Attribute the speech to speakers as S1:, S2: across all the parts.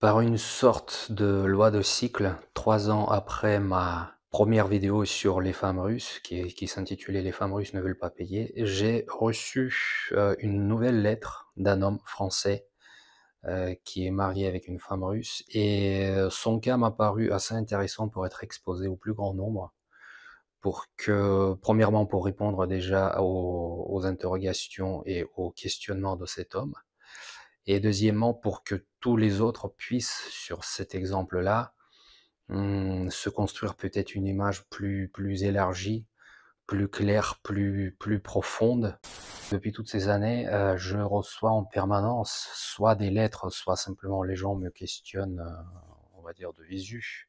S1: par une sorte de loi de cycle, trois ans après ma première vidéo sur les femmes russes, qui, s'intitulait Les femmes russes ne veulent pas payer, j'ai reçu euh, une nouvelle lettre d'un homme français euh, qui est marié avec une femme russe, et euh, son cas m'a paru assez intéressant pour être exposé au plus grand nombre, pour que, premièrement, pour répondre déjà aux interrogations et aux questionnements de cet homme, et deuxièmement pour que tous les autres puissent, sur cet exemple-là, hmm, se construire peut-être une image plus, plus élargie, plus claire, plus, plus profonde. Depuis toutes ces années, euh, je reçois en permanence soit des lettres, soit simplement les gens me questionnent, euh, on va dire de visu,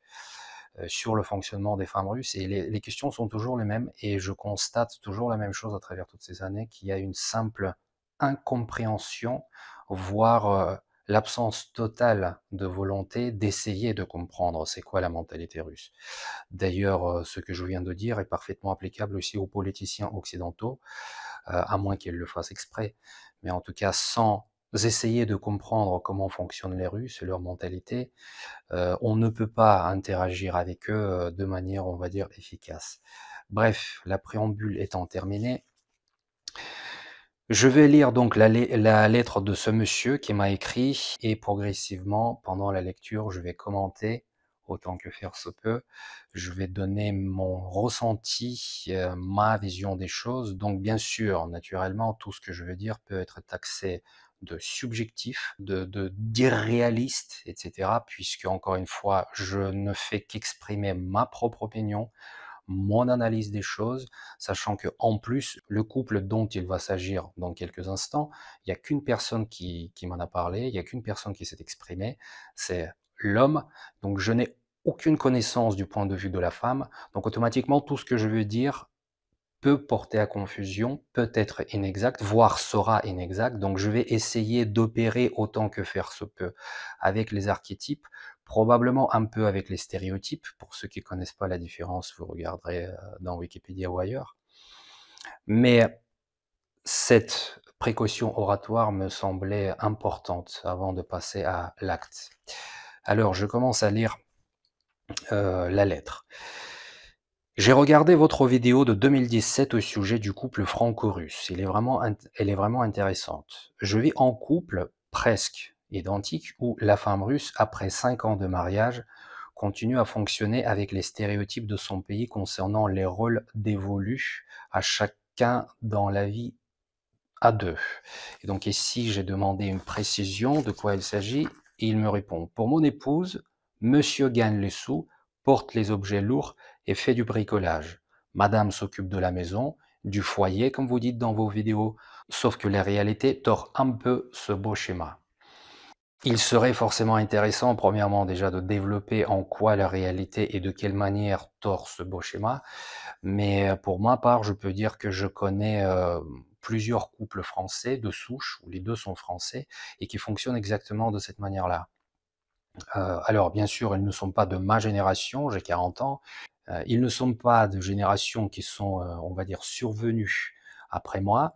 S1: euh, sur le fonctionnement des femmes russes. Et les, les questions sont toujours les mêmes. Et je constate toujours la même chose à travers toutes ces années, qu'il y a une simple incompréhension Voir euh, l'absence totale de volonté d'essayer de comprendre c'est quoi la mentalité russe. D'ailleurs, euh, ce que je viens de dire est parfaitement applicable aussi aux politiciens occidentaux, euh, à moins qu'ils le fassent exprès. Mais en tout cas, sans essayer de comprendre comment fonctionnent les Russes et leur mentalité, on ne peut pas interagir avec eux de manière, on va dire, efficace. Bref, la préambule étant terminée, je vais lire donc la, lettre de ce monsieur qui m'a écrit et progressivement, pendant la lecture, je vais commenter autant que faire se peut. Je vais donner mon ressenti, euh, ma vision des choses. Donc bien sûr, naturellement, tout ce que je veux dire peut être taxé de subjectif, de d'irréaliste, etc. Puisque encore une fois, je ne fais qu'exprimer ma propre opinion, mon analyse des choses, sachant que en plus, le couple dont il va s'agir dans quelques instants, il n'y a qu'une personne qui, qui m'en a parlé, il n'y a qu'une personne qui s'est exprimée, c'est l'homme. Donc je n'ai aucune connaissance du point de vue de la femme, donc automatiquement tout ce que je veux dire peut porter à confusion, peut être inexact, voire sera inexact. Donc je vais essayer d'opérer autant que faire se peut avec les archétypes probablement un peu avec les stéréotypes. Pour ceux qui ne connaissent pas la différence, vous regarderez euh, dans Wikipédia ou ailleurs. Mais cette précaution oratoire me semblait importante avant de passer à l'acte. Alors, je commence à lire euh, la lettre. J'ai regardé votre vidéo de 2017 au sujet du couple franco-russe. Elle, est vraiment, elle est vraiment intéressante. Je vis en couple presque identique où la femme russe, après cinq ans de mariage, continue à fonctionner avec les stéréotypes de son pays concernant les rôles dévolus à chacun dans la vie à deux. Et donc ici, j'ai demandé une précision de quoi il s'agit et il me répond Pour mon épouse, monsieur gagne les sous, porte les objets lourds et fait du bricolage. Madame s'occupe de la maison, du foyer, comme vous dites dans vos vidéos, sauf que la réalité tord un peu ce beau schéma. Il serait forcément intéressant, premièrement, déjà de développer en quoi la réalité et de quelle manière tord ce beau schéma. Mais euh, pour ma part, je peux dire que je connais euh, plusieurs couples français de souche, où les deux sont français, et qui fonctionnent exactement de cette manière-là. Euh, alors, bien sûr, ils ne sont pas de ma génération, j'ai 40 ans. ils ne sont pas de générations qui sont, on va dire, survenues après moi.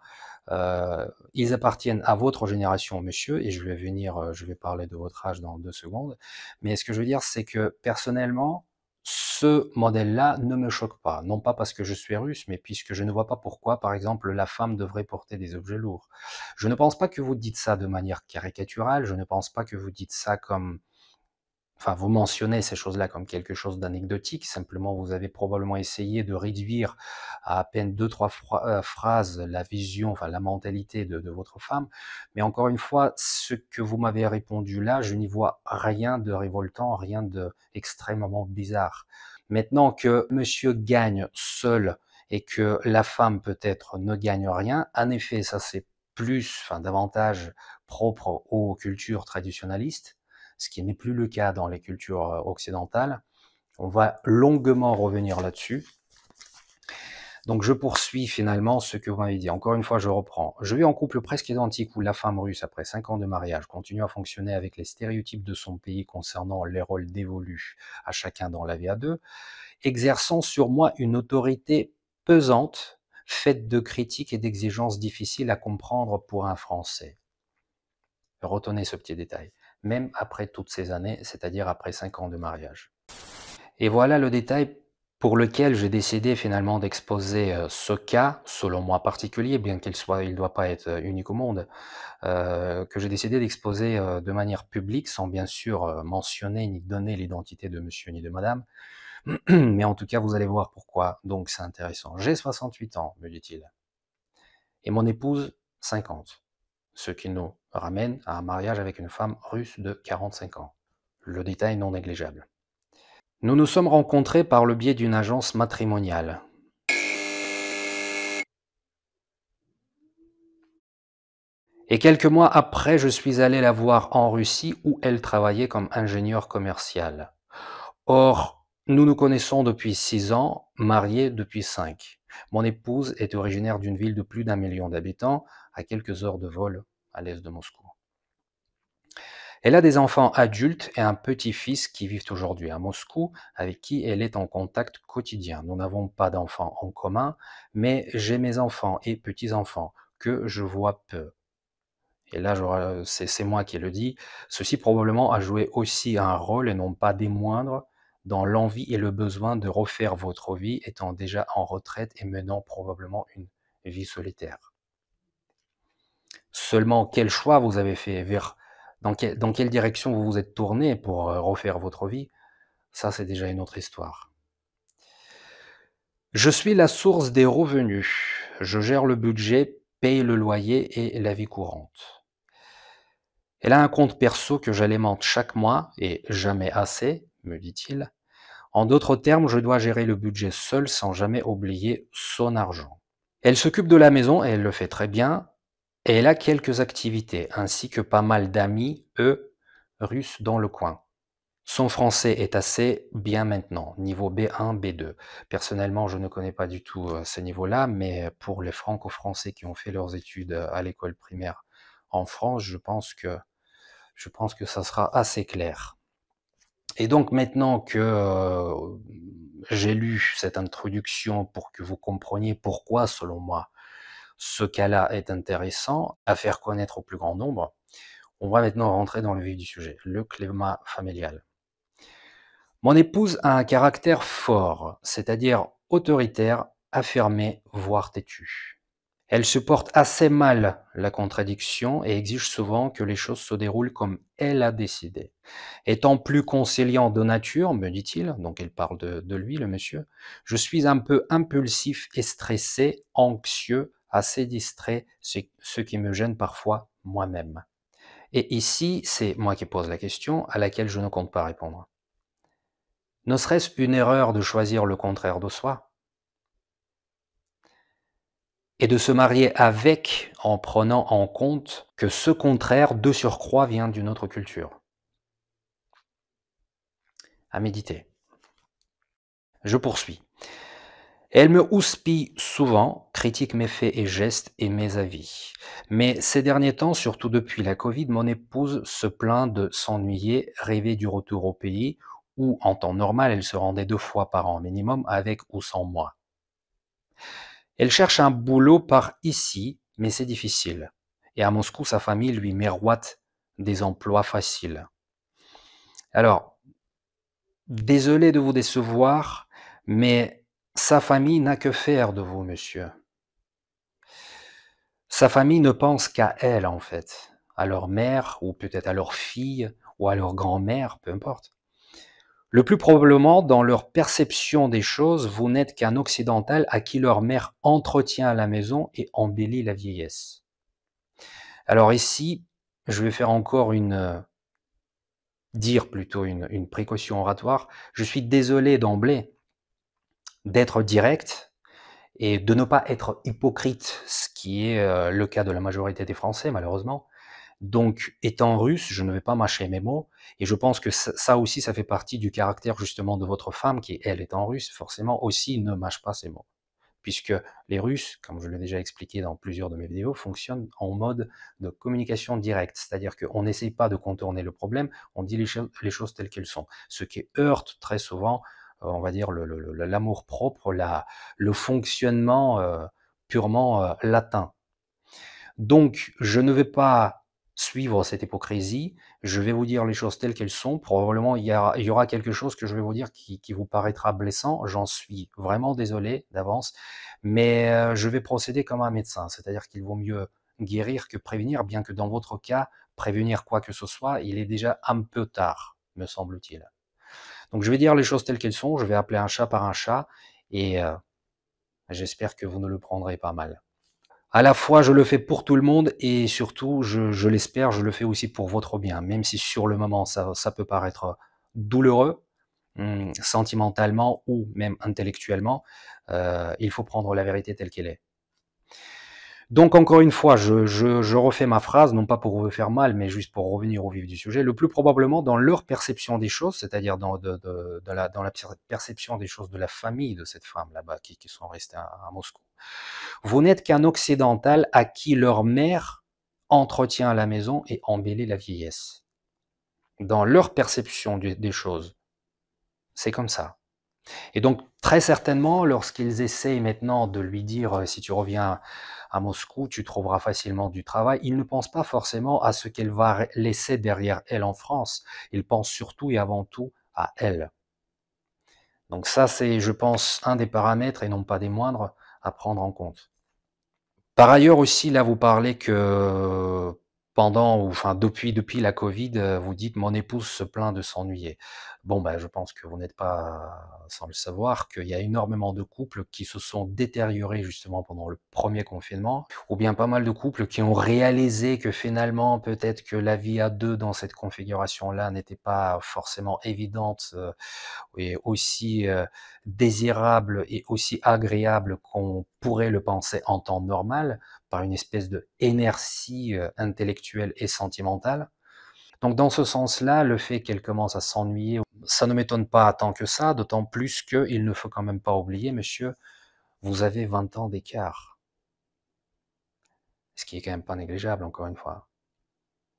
S1: Euh, ils appartiennent à votre génération, monsieur, et je vais venir, euh, je vais parler de votre âge dans deux secondes. Mais ce que je veux dire, c'est que personnellement, ce modèle-là ne me choque pas. Non pas parce que je suis russe, mais puisque je ne vois pas pourquoi, par exemple, la femme devrait porter des objets lourds. Je ne pense pas que vous dites ça de manière caricaturale, je ne pense pas que vous dites ça comme enfin vous mentionnez ces choses-là comme quelque chose d'anecdotique, simplement vous avez probablement essayé de réduire à à peine deux, trois euh, phrases la vision, enfin la mentalité de, votre femme, mais encore une fois, ce que vous m'avez répondu là, je n'y vois rien de révoltant, rien d'extrêmement bizarre. Maintenant que monsieur gagne seul et que la femme peut-être ne gagne rien, en effet, ça c'est plus, enfin davantage propre aux cultures traditionnalistes, ce qui n'est plus le cas dans les cultures euh, occidentales. On va longuement revenir là-dessus. Donc je poursuis finalement ce que vous m'avez dit. Encore une fois, je reprends. Je vis en couple presque identique où la femme russe, après 5 ans de mariage, continue à fonctionner avec les stéréotypes de son pays concernant les rôles dévolus à chacun dans la vie à deux, exerçant sur moi une autorité pesante, faite de critiques et d'exigences difficiles à comprendre pour un Français. Retenez ce petit détail même après toutes ces années, c'est-à-dire après 5 ans de mariage. Et voilà le détail pour lequel j'ai décidé finalement d'exposer euh, ce cas, selon moi particulier, bien qu'il soit, il ne doit pas être euh, unique au monde, euh, que j'ai décidé d'exposer de manière publique, sans bien sûr mentionner ni donner l'identité de monsieur ni de madame. Mais en tout cas, vous allez voir pourquoi, donc c'est intéressant. J'ai 68 ans, me dit-il, et mon épouse 50 ce qui nous ramène à un mariage avec une femme russe de 45 ans. Le détail non négligeable. Nous nous sommes rencontrés par le biais d'une agence matrimoniale. Et quelques mois après, je suis allé la voir en Russie où elle travaillait comme ingénieure commerciale. Or, nous nous connaissons depuis 6 ans, mariés depuis 5. Mon épouse est originaire d'une ville de plus d'un million d'habitants, à quelques heures de vol à l'est de Moscou. Elle a des enfants adultes et un petit-fils qui vivent aujourd'hui à Moscou, avec qui elle est en contact quotidien. Nous n'avons pas d'enfants en commun, mais j'ai mes enfants et petits-enfants que je vois peu. Et là, c'est moi qui le dis, ceci probablement a joué aussi un rôle, et non pas des moindres, dans l'envie et le besoin de refaire votre vie étant déjà en retraite et menant probablement une vie solitaire. Seulement, quel choix vous avez fait dans, dans quelle direction vous vous êtes tourné pour euh, refaire votre vie Ça, c'est déjà une autre histoire. Je suis la source des revenus. Je gère le budget, paye le loyer et la vie courante. Elle a un compte perso que j'alimente chaque mois et jamais assez me dit-il. En d'autres termes, je dois gérer le budget seul sans jamais oublier son argent. Elle s'occupe de la maison et elle le fait très bien. Et elle a quelques activités, ainsi que pas mal d'amis, eux, russes dans le coin. Son français est assez bien maintenant, niveau B1, B2. Personnellement, je ne connais pas du tout euh, ces niveaux-là, mais pour les franco-français qui ont fait leurs études euh, à l'école primaire en France, je pense que, je pense que ça sera assez clair. Et donc maintenant que euh, j'ai lu cette introduction pour que vous compreniez pourquoi, selon moi, ce cas-là est intéressant à faire connaître au plus grand nombre, on va maintenant rentrer dans le vif du sujet, le climat familial. Mon épouse a un caractère fort, c'est-à-dire autoritaire, affirmé, voire têtu. Elle supporte assez mal la contradiction et exige souvent que les choses se déroulent comme elle a décidé. Étant plus conciliant de nature, me dit-il, donc il parle de, lui, le monsieur, je suis un peu impulsif et stressé, anxieux, assez distrait, ce qui me gêne parfois moi-même. Et ici, c'est moi qui pose la question à laquelle je ne compte pas répondre. Ne serait-ce une erreur de choisir le contraire de soi et de se marier avec en prenant en compte que ce contraire de surcroît vient d'une autre culture. À méditer. Je poursuis. Elle me houspille souvent, critique mes faits et gestes et mes avis. Mais ces derniers temps, surtout depuis la Covid, mon épouse se plaint de s'ennuyer, rêver du retour au pays, où en temps normal elle se rendait deux fois par an minimum, avec ou sans moi. Elle cherche un boulot par ici, mais c'est difficile. Et à Moscou, sa famille lui miroite des emplois faciles. Alors, désolé de vous décevoir, mais sa famille n'a que faire de vous, monsieur. Sa famille ne pense qu'à elle, en fait, à leur mère, ou peut-être à leur fille, ou à leur grand-mère, peu importe. Le plus probablement, dans leur perception des choses, vous n'êtes qu'un occidental à qui leur mère entretient la maison et embellit la vieillesse. Alors ici, je vais faire encore une, euh, dire plutôt une, une, précaution oratoire. Je suis désolé d'emblée d'être direct et de ne pas être hypocrite, ce qui est euh, le cas de la majorité des Français, malheureusement. Donc, étant russe, je ne vais pas mâcher mes mots. Et je pense que ça, aussi, ça fait partie du caractère justement de votre femme, qui, elle, étant russe, forcément aussi ne mâche pas ses mots. Puisque les Russes, comme je l'ai déjà expliqué dans plusieurs de mes vidéos, fonctionnent en mode de communication directe. C'est-à-dire qu'on n'essaye pas de contourner le problème, on dit les, choses telles qu'elles sont. Ce qui heurte très souvent, euh, on va dire, l'amour propre, le fonctionnement euh, purement euh, latin. Donc, je ne vais pas suivre cette hypocrisie. Je vais vous dire les choses telles qu'elles sont. Probablement, il y, aura quelque chose que je vais vous dire qui, vous paraîtra blessant. J'en suis vraiment désolé d'avance, mais euh, je vais procéder comme un médecin, c'est-à-dire qu'il vaut mieux guérir que prévenir, bien que dans votre cas, prévenir quoi que ce soit, il est déjà un peu tard, me semble-t-il. Donc je vais dire les choses telles qu'elles sont, je vais appeler un chat par un chat, et euh, j'espère que vous ne le prendrez pas mal à la fois, je le fais pour tout le monde et surtout, je, l'espère, je le fais aussi pour votre bien, même si sur le moment, ça, peut paraître euh, douloureux, hum, sentimentalement ou même intellectuellement, euh, il faut prendre la vérité telle qu'elle est. Donc encore une fois, je, refais ma phrase, non pas pour vous faire mal, mais juste pour revenir au vif du sujet, le plus probablement dans leur perception des choses, c'est-à-dire dans, la, perception des choses de la famille de cette femme là-bas qui, sont restées à Moscou. Vous n'êtes qu'un occidental à qui leur mère entretient la maison et embellit la vieillesse. Dans leur perception des choses, c'est comme ça. Et donc, très certainement, lorsqu'ils essayent maintenant de lui dire euh, si tu reviens à Moscou, tu trouveras facilement du travail, ils ne pensent pas forcément à ce qu'elle va laisser derrière elle en France. Ils pensent surtout et avant tout à elle. Donc ça, c'est, je pense, un des paramètres, et non pas des moindres, à prendre en compte. Par ailleurs aussi, là, vous parlez que pendant ou enfin depuis depuis la Covid, euh, vous dites mon épouse se plaint de s'ennuyer. Bon ben je pense que vous n'êtes pas sans le savoir qu'il y a énormément de couples qui se sont détériorés justement pendant le premier confinement, ou bien pas mal de couples qui ont réalisé que finalement peut-être que la vie à deux dans cette configuration là n'était pas forcément évidente euh, et aussi euh, désirable et aussi agréable qu'on pourrait le penser en temps normal une espèce de énergie euh, intellectuelle et sentimentale. Donc dans ce sens-là, le fait qu'elle commence à s'ennuyer, ça ne m'étonne pas tant que ça, d'autant plus il ne faut quand même pas oublier, monsieur, vous avez 20 ans d'écart. Ce qui est quand même pas négligeable, encore une fois.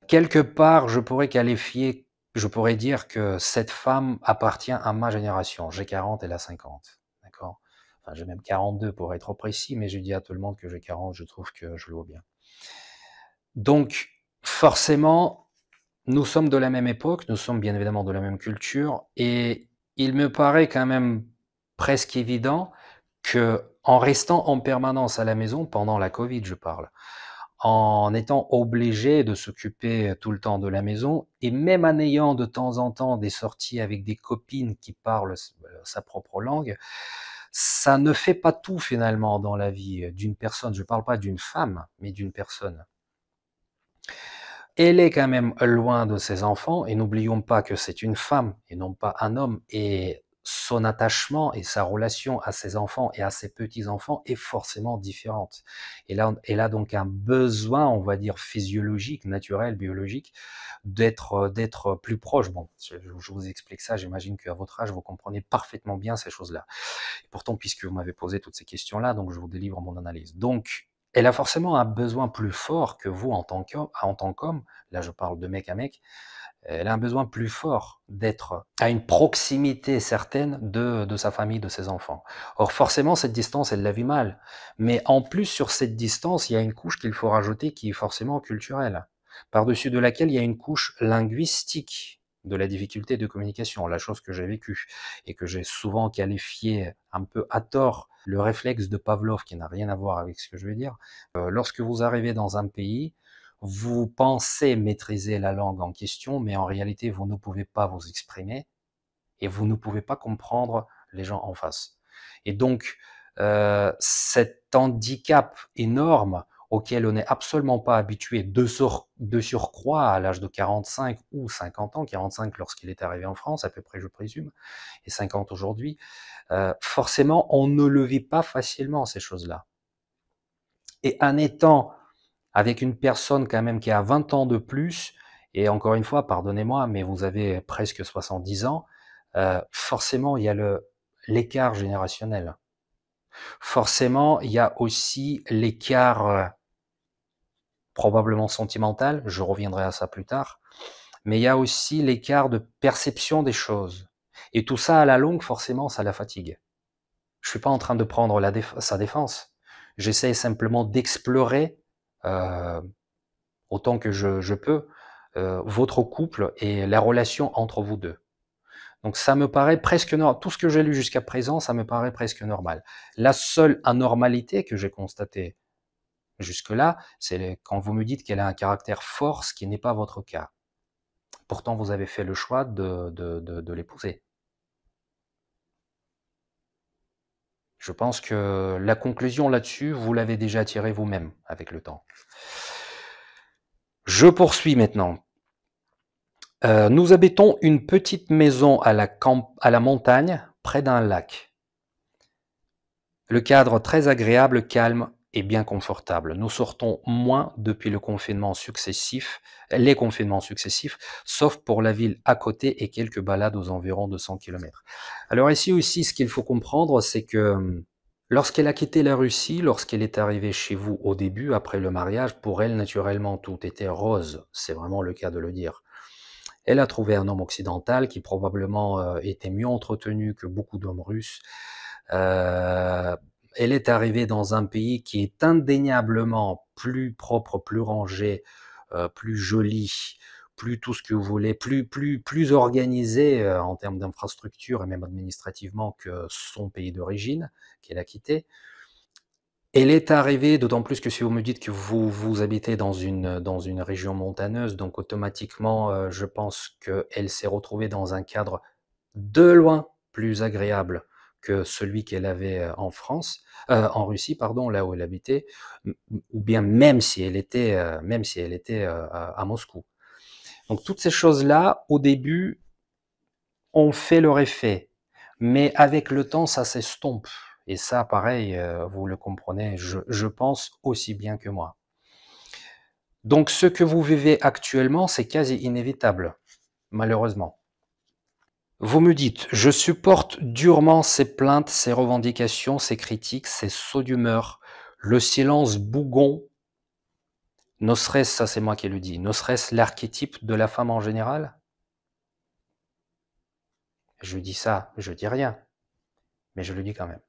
S1: Quelque part, je pourrais qualifier, je pourrais dire que cette femme appartient à ma génération. J'ai 40, elle a 50 j'ai même 42 pour être précis, mais je dis à tout le monde que j'ai 40, je trouve que je le vois bien. Donc forcément, nous sommes de la même époque, nous sommes bien évidemment de la même culture, et il me paraît quand même presque évident que en restant en permanence à la maison pendant la Covid, je parle, en étant obligé de s'occuper tout le temps de la maison et même en ayant de temps en temps des sorties avec des copines qui parlent euh, sa propre langue, ça ne fait pas tout finalement dans la vie d'une personne. Je ne parle pas d'une femme, mais d'une personne. Elle est quand même loin de ses enfants, et n'oublions pas que c'est une femme et non pas un homme, et son attachement et sa relation à ses enfants et à ses petits-enfants est forcément différente. Et là, elle a donc un besoin, on va dire, physiologique, naturel, biologique, d'être, euh, euh, plus proche. Bon, je, vous explique ça, j'imagine qu'à votre âge, vous comprenez parfaitement bien ces choses-là. Et Pourtant, puisque vous m'avez posé toutes ces questions-là, donc je vous délivre mon analyse. Donc, elle a forcément un besoin plus fort que vous en tant qu'homme. Là, je parle de mec à mec elle a un besoin plus fort d'être à une proximité certaine de, sa famille, de ses enfants. Or, forcément, cette distance, elle la vit mal. Mais en plus, sur cette distance, il y a une couche qu'il faut rajouter qui est forcément culturelle, par-dessus de laquelle il y a une couche linguistique de la difficulté de communication, la chose que j'ai vécue et que j'ai souvent qualifiée un peu à tort le réflexe de Pavlov qui n'a rien à voir avec ce que je vais dire. Euh, lorsque vous arrivez dans un pays, vous pensez maîtriser la langue en question, mais en réalité, vous ne pouvez pas vous exprimer et vous ne pouvez pas comprendre les gens en face. Et donc, euh, cet handicap énorme auquel on n'est absolument pas habitué de, surcroît à l'âge de 45 ou 50 ans, 45 lorsqu'il est arrivé en France à peu près je présume, et 50 aujourd'hui, euh, forcément on ne le vit pas facilement ces choses-là. Et en étant avec une personne quand même qui a 20 ans de plus, et encore une fois, pardonnez-moi, mais vous avez presque 70 ans, euh, forcément, il y a l'écart générationnel. Forcément, il y a aussi l'écart euh, probablement sentimental, je reviendrai à ça plus tard, mais il y a aussi l'écart de perception des choses. Et tout ça, à la longue, forcément, ça la fatigue. Je ne suis pas en train de prendre sa défense. J'essaie simplement d'explorer euh, autant que je, peux euh, votre couple et la relation entre vous deux. Donc ça me paraît presque normal. Tout ce que j'ai lu jusqu'à présent, ça me paraît presque normal. La seule anormalité que j'ai constatée jusque-là, c'est quand vous me dites qu'elle a un caractère fort, ce qui n'est pas votre cas. Pourtant, vous avez fait le choix de, de, de, de l'épouser. Je pense que la conclusion là-dessus, vous l'avez déjà tirée vous-même avec le temps. Je poursuis maintenant. Euh, nous habitons une petite maison à la, à la montagne, près d'un lac. Le cadre très agréable, calme, est bien confortable. Nous sortons moins depuis le confinement successif, les confinements successifs, sauf pour la ville à côté et quelques balades aux environs de 100 km. Alors ici aussi, ce qu'il faut comprendre, c'est que hum, Lorsqu'elle a quitté la Russie, lorsqu'elle est arrivée chez vous au début, après le mariage, pour elle, naturellement, tout était rose. C'est vraiment le cas de le dire. Elle a trouvé un homme occidental qui probablement euh, était mieux entretenu que beaucoup d'hommes russes, euh, elle est arrivée dans un pays qui est indéniablement plus propre, plus rangé, euh, plus joli, plus tout ce que vous voulez, plus, plus, plus organisé euh, en termes d'infrastructure et même administrativement que son pays d'origine qu'elle a quitté. Elle est arrivée, d'autant plus que si vous me dites que vous, vous habitez dans une, région montagneuse, donc automatiquement, euh, je pense qu'elle s'est retrouvée dans un cadre de loin plus agréable que celui qu'elle avait euh, en France, euh, en Russie, pardon, là où elle habitait, ou bien même si elle était, euh, même si elle était à Moscou. Donc toutes ces choses-là, au début, ont fait leur effet, mais avec le temps, ça s'estompe. Et ça, pareil, vous le comprenez, je pense aussi bien que moi. Donc ce que vous vivez actuellement, c'est quasi inévitable, malheureusement. Vous me dites, je supporte durement ces plaintes, ces revendications, ces critiques, ces sauts d'humeur, le silence bougon. Ne serait-ce, ça c'est moi qui le dis, ne serait-ce l'archétype de la femme en général Je dis ça, je dis rien, mais je le dis quand même.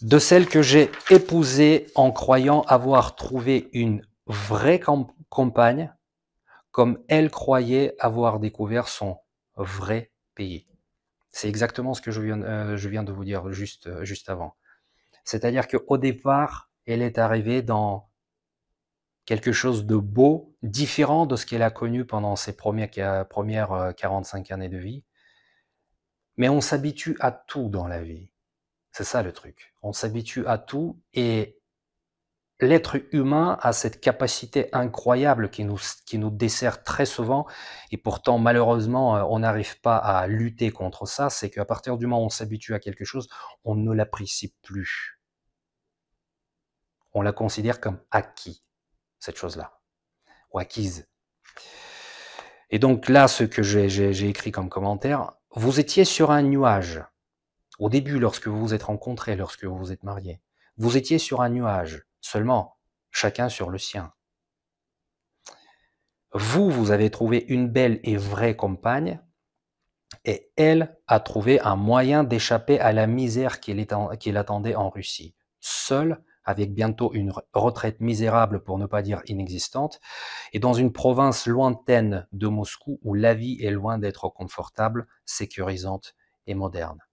S1: De celle que j'ai épousée en croyant avoir trouvé une vraie compagne, comme elle croyait avoir découvert son vrai pays. C'est exactement ce que je viens, euh, de vous dire juste, euh, juste avant. C'est-à-dire qu'au départ, elle est arrivée dans quelque chose de beau, différent de ce qu'elle a connu pendant ses premières, euh, premières 45 années de vie. Mais on s'habitue à tout dans la vie. C'est ça le truc. On s'habitue à tout et l'être humain a cette capacité incroyable qui nous, qui nous dessert très souvent, et pourtant malheureusement euh, on n'arrive pas à lutter contre ça, c'est qu'à partir du moment où on s'habitue à quelque chose, on ne l'apprécie plus. On la considère comme acquis, cette chose-là, ou acquise. Et donc là, ce que j'ai écrit comme commentaire, vous étiez sur un nuage. Au début, lorsque vous vous êtes rencontrés, lorsque vous vous êtes mariés, vous étiez sur un nuage. Seulement, chacun sur le sien. Vous, vous avez trouvé une belle et vraie compagne, et elle a trouvé un moyen d'échapper à la misère qui l'attendait en Russie. Seule, avec bientôt une retraite misérable pour ne pas dire inexistante, et dans une province lointaine de Moscou où la vie est loin d'être confortable, sécurisante et moderne.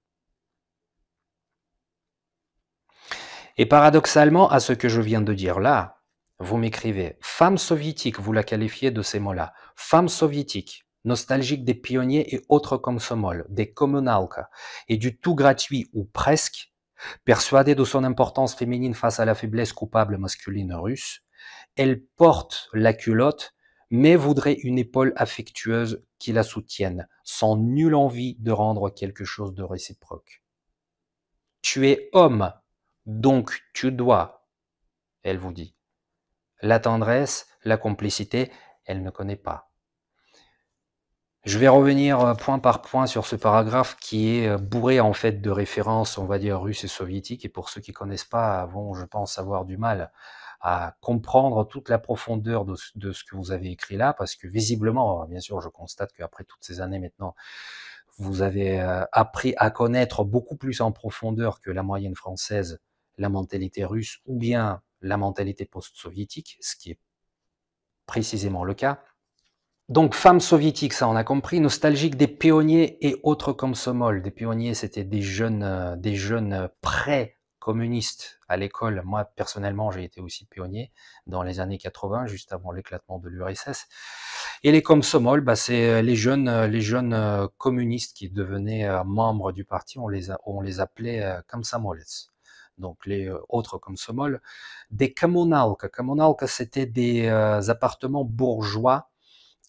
S1: Et paradoxalement à ce que je viens de dire là, vous m'écrivez femme soviétique, vous la qualifiez de ces mots-là, femme soviétique, nostalgique des pionniers et autres comme Somol, des communalka, et du tout gratuit ou presque, persuadée de son importance féminine face à la faiblesse coupable masculine russe, elle porte la culotte, mais voudrait une épaule affectueuse qui la soutienne, sans nulle envie de rendre quelque chose de réciproque. Tu es homme, donc tu dois, elle vous dit. La tendresse, la complicité, elle ne connaît pas. Je vais revenir euh, point par point sur ce paragraphe qui est euh, bourré en fait de références, on va dire russes et soviétiques, et pour ceux qui connaissent pas, vont, je pense, avoir du mal à comprendre toute la profondeur de ce que vous avez écrit là, parce que visiblement, bien sûr, je constate qu'après toutes ces années maintenant, vous avez euh, appris à connaître beaucoup plus en profondeur que la moyenne française la mentalité russe ou bien la mentalité post-soviétique, ce qui est précisément le cas. Donc, femmes soviétique, ça on a compris, nostalgique des pionniers et autres comme Des pionniers, c'était des jeunes, euh, des jeunes pré-communistes à l'école. Moi, personnellement, j'ai été aussi pionnier dans les années 80, juste avant l'éclatement de l'URSS. Et les Komsomols, bah, c'est euh, les jeunes, euh, les jeunes communistes qui devenaient membres du parti. On les, on les appelait donc les euh, autres comme Somol, des Kamonalka. Kamonalka, c'était des euh, appartements bourgeois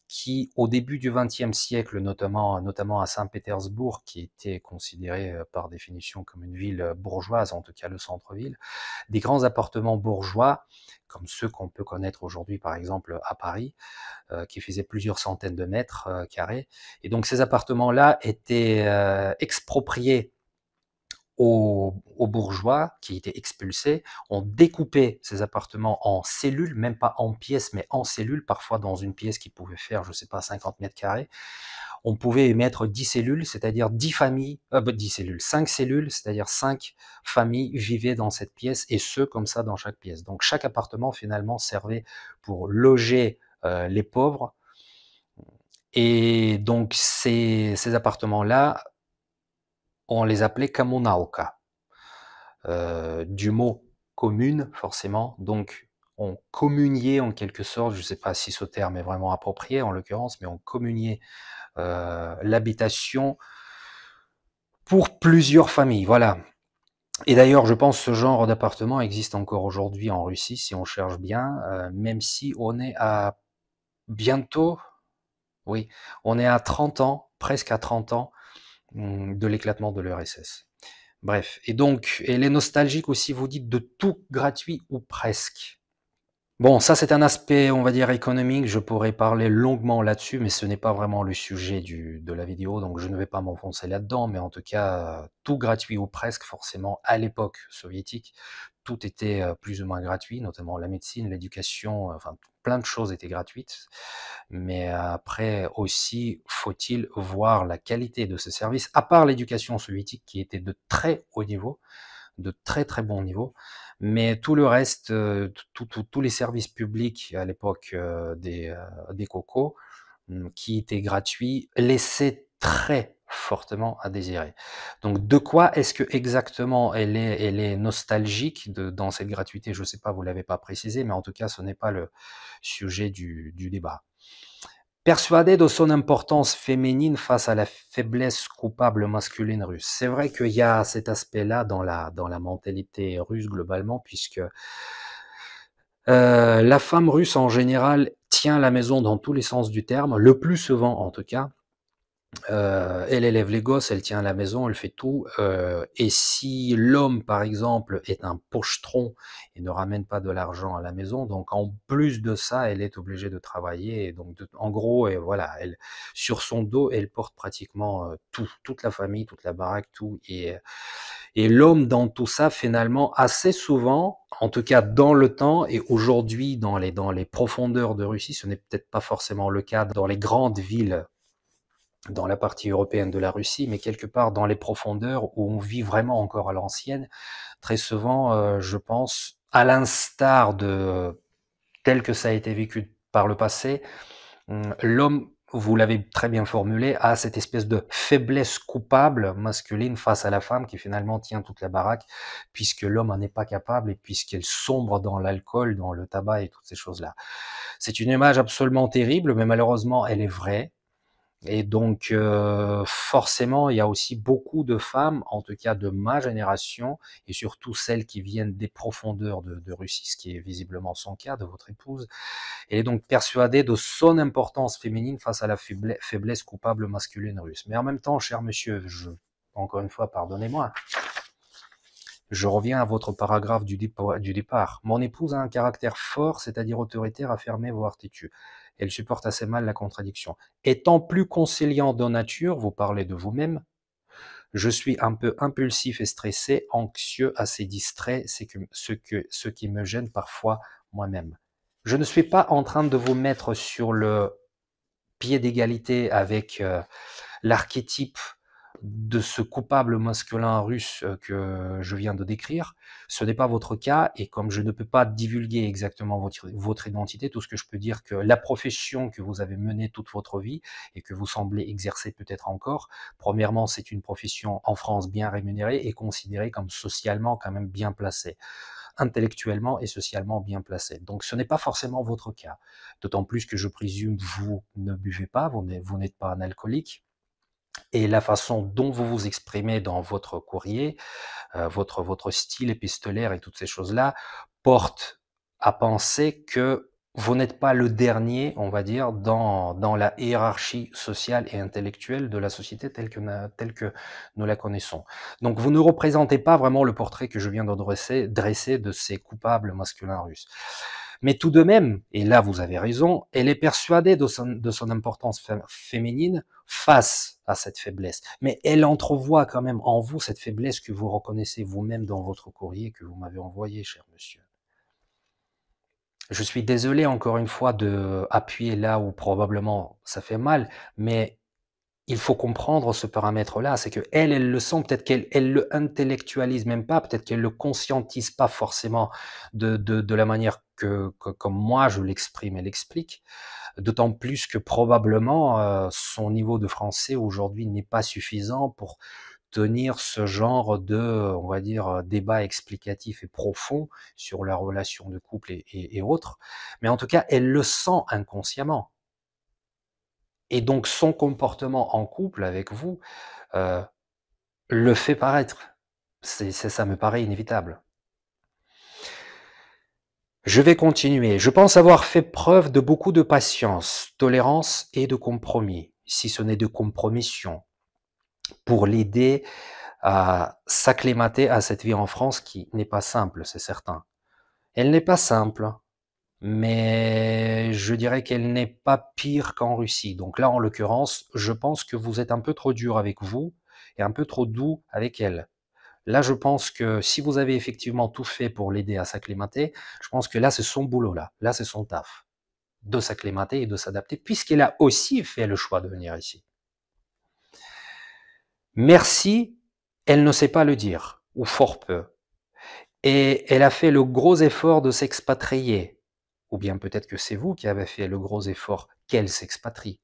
S1: qui, au début du XXe siècle, notamment, à Saint-Pétersbourg, qui était considéré euh, par définition comme une ville bourgeoise, en tout cas le centre-ville, des grands appartements bourgeois, comme ceux qu'on peut connaître aujourd'hui, par exemple, à Paris, qui faisaient plusieurs centaines de mètres carrés. Et donc, ces appartements-là étaient expropriés aux, bourgeois qui étaient expulsés, on découpait ces appartements en cellules, même pas en pièces, mais en cellules, parfois dans une pièce qui pouvait faire, je ne sais pas, 50 mètres carrés. On pouvait émettre 10 cellules, c'est-à-dire 10 familles, 10 euh, bah, cellules, 5 cellules, c'est-à-dire 5 familles vivaient dans cette pièce, et ce, comme ça, dans chaque pièce. Donc chaque appartement, finalement, servait pour loger euh, les pauvres. Et donc ces appartements-là on les appelait Kamunaoka, euh, du mot commune forcément, donc on communiait en quelque sorte, je ne sais pas si ce terme est vraiment approprié en l'occurrence, mais on communiait euh, l'habitation pour plusieurs familles, voilà. Et d'ailleurs, je pense que ce genre d'appartement existe encore aujourd'hui en Russie, si on cherche bien, euh, même si on est à bientôt, oui, on est à 30 ans, presque à 30 ans, Mm, de l'éclatement de l'URSS. Bref, et donc, elle est nostalgique aussi, vous dites, de tout gratuit ou presque. Bon, ça c'est un aspect, on va dire, économique, je pourrais parler longuement là-dessus, mais ce n'est pas vraiment le sujet de la vidéo, donc je ne vais pas m'enfoncer là-dedans, mais en tout cas, tout gratuit ou presque, forcément, à l'époque soviétique, tout était euh, plus ou moins gratuit, notamment la médecine, l'éducation, euh, enfin, plein de choses étaient gratuites. Mais euh, après aussi, faut-il voir la qualité de ce service, à part l'éducation soviétique qui était de très haut niveau, de très très bon niveau. Mais tout le reste, euh, tous les services publics à l'époque euh, des, des cocos, mm, qui étaient gratuits, laissaient très fortement à désirer. Donc de quoi est-ce que exactement elle est, nostalgique dans cette gratuité Je ne sais pas, vous ne l'avez pas précisé, mais en tout cas, ce n'est pas le sujet du, débat. Persuadée de son importance féminine face à la faiblesse coupable masculine russe. C'est vrai qu'il y a cet aspect-là dans la, mentalité russe globalement, puisque euh, la femme russe en général tient la maison dans tous les sens du terme, le plus souvent en tout cas, euh, elle élève les gosses, elle tient la maison, elle fait tout. Euh, et si l'homme, par exemple, est un pochetron et ne ramène pas de l'argent à la maison, donc en plus de ça, elle est obligée de travailler. donc, en gros, et voilà, sur son dos, elle porte pratiquement euh, tout, toute la famille, toute la baraque, tout. Et, l'homme dans tout ça, finalement, assez souvent, en tout cas dans le temps et aujourd'hui dans les dans les profondeurs de Russie, ce n'est peut-être pas forcément le cas dans les grandes villes dans la partie européenne de la Russie, mais quelque part dans les profondeurs où on vit vraiment encore à l'ancienne. Très souvent, euh, je pense, à l'instar de tel que ça a été vécu par le passé, hum, l'homme, vous l'avez très bien formulé, a cette espèce de faiblesse coupable masculine face à la femme qui finalement tient toute la baraque, puisque l'homme n'en est pas capable et puisqu'elle sombre dans l'alcool, dans le tabac et toutes ces choses-là. C'est une image absolument terrible, mais malheureusement, elle est vraie. Et donc, euh, forcément, il y a aussi beaucoup de femmes, en tout cas de ma génération, et surtout celles qui viennent des profondeurs de, Russie, ce qui est visiblement son cas, de votre épouse. Elle est donc persuadée de son importance féminine face à la faiblesse coupable masculine russe. Mais en même temps, cher monsieur, je, encore une fois, pardonnez-moi, je reviens à votre paragraphe du, départ. Mon épouse a un caractère fort, c'est-à-dire autoritaire, affirmé, voire têtu elle supporte assez mal la contradiction. Étant plus conciliant de nature, vous parlez de vous-même, je suis un peu impulsif et stressé, anxieux, assez distrait, c'est ce, qui me gêne parfois moi-même. Je ne suis pas en train de vous mettre sur le pied d'égalité avec euh, l'archétype de ce coupable masculin russe euh, que je viens de décrire. Ce n'est pas votre cas et comme je ne peux pas divulguer exactement votre, identité, tout ce que je peux dire que la profession que vous avez menée toute votre vie et que vous semblez exercer peut-être encore, premièrement, c'est une profession en France bien rémunérée et considérée comme socialement quand même bien placée intellectuellement et socialement bien placée. Donc ce n'est pas forcément votre cas. D'autant plus que je présume vous ne buvez pas, vous n'êtes pas un alcoolique et la façon dont vous vous exprimez dans votre courrier, euh, votre, votre style épistolaire et toutes ces choses-là, porte à penser que vous n'êtes pas le dernier, on va dire, dans, dans la hiérarchie sociale et intellectuelle de la société telle que, telle que nous la connaissons. Donc vous ne représentez pas vraiment le portrait que je viens de dresser, dresser de ces coupables masculins russes. Mais tout de même, et là vous avez raison, elle est persuadée de son, importance féminine face à cette faiblesse. Mais elle entrevoit quand même en vous cette faiblesse que vous reconnaissez vous-même dans votre courrier que vous m'avez envoyé, cher monsieur. Je suis désolé encore une fois de appuyer là où probablement ça fait mal, mais il faut comprendre ce paramètre-là, c'est que elle, elle le sent, peut-être qu'elle elle le intellectualise même pas, peut-être qu'elle le conscientise pas forcément de, de, de la manière que, comme moi je l'exprime et l'explique, d'autant plus que probablement euh, son niveau de français aujourd'hui n'est pas suffisant pour tenir ce genre de, on va dire, débat explicatif et profond sur la relation de couple et, et autres. Mais en tout cas, elle le sent inconsciemment. Et donc son comportement en couple avec vous euh, le fait paraître. C'est, ça me paraît inévitable. Je vais continuer. Je pense avoir fait preuve de beaucoup de patience, tolérance et de compromis, si ce n'est de compromission, pour l'aider à s'acclimater à cette vie en France qui n'est pas simple, c'est certain. Elle n'est pas simple, mais je dirais qu'elle n'est pas pire qu'en Russie. Donc là, en l'occurrence, je pense que vous êtes un peu trop dur avec vous et un peu trop doux avec elle. Là, je pense que si vous avez effectivement tout fait pour l'aider à s'acclimater, je pense que là, c'est son boulot, là. Là, c'est son taf de s'acclimater et de s'adapter, puisqu'elle a aussi fait le choix de venir ici. Merci, elle ne sait pas le dire, ou fort peu. Et elle a fait le gros effort de s'expatrier, ou bien peut-être que c'est vous qui avez fait le gros effort qu'elle s'expatrie.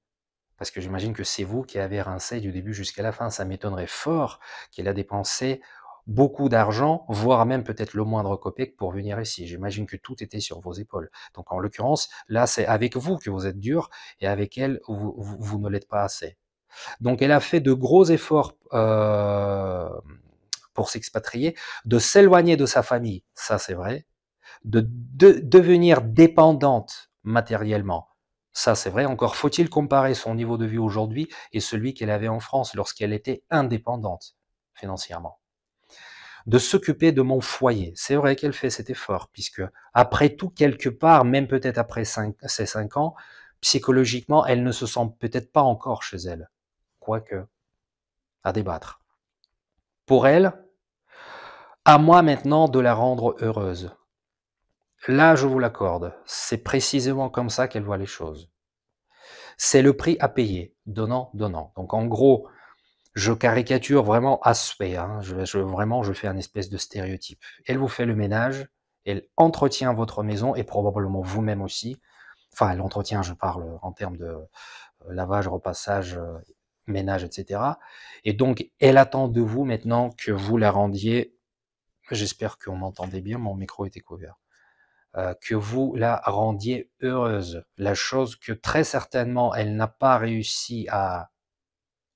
S1: Parce que j'imagine que c'est vous qui avez rincé du début jusqu'à la fin. Ça m'étonnerait fort qu'elle a dépensé beaucoup d'argent, voire même peut-être le moindre copec pour venir ici. J'imagine que tout était sur vos épaules. Donc en l'occurrence, là, c'est avec vous que vous êtes dur et avec elle, vous, ne l'êtes pas assez. Donc elle a fait de gros efforts euh, pour s'expatrier, de s'éloigner de sa famille, ça c'est vrai, de, devenir dépendante matériellement. Ça, c'est vrai. Encore faut-il comparer son niveau de vie aujourd'hui et celui qu'elle avait en France lorsqu'elle était indépendante financièrement. De s'occuper de mon foyer. C'est vrai qu'elle fait cet effort, puisque après tout, quelque part, même peut-être après ces cinq ans, psychologiquement, elle ne se sent peut-être pas encore chez elle. Quoique, à débattre. Pour elle, à moi maintenant de la rendre heureuse. Là, je vous l'accorde, c'est précisément comme ça qu'elle voit les choses. C'est le prix à payer, donnant, donnant. Donc en gros, je caricature vraiment à hein. je, vraiment je fais un espèce de stéréotype. Elle vous fait le ménage, elle entretient votre maison et probablement vous-même aussi. Enfin, elle entretient, je parle en termes de euh, lavage, repassage, euh, ménage, etc. Et donc, elle attend de vous maintenant que vous la rendiez. J'espère qu'on m'entendait bien, mon micro était couvert. Euh, que vous la rendiez heureuse. La chose que très certainement elle n'a pas réussi à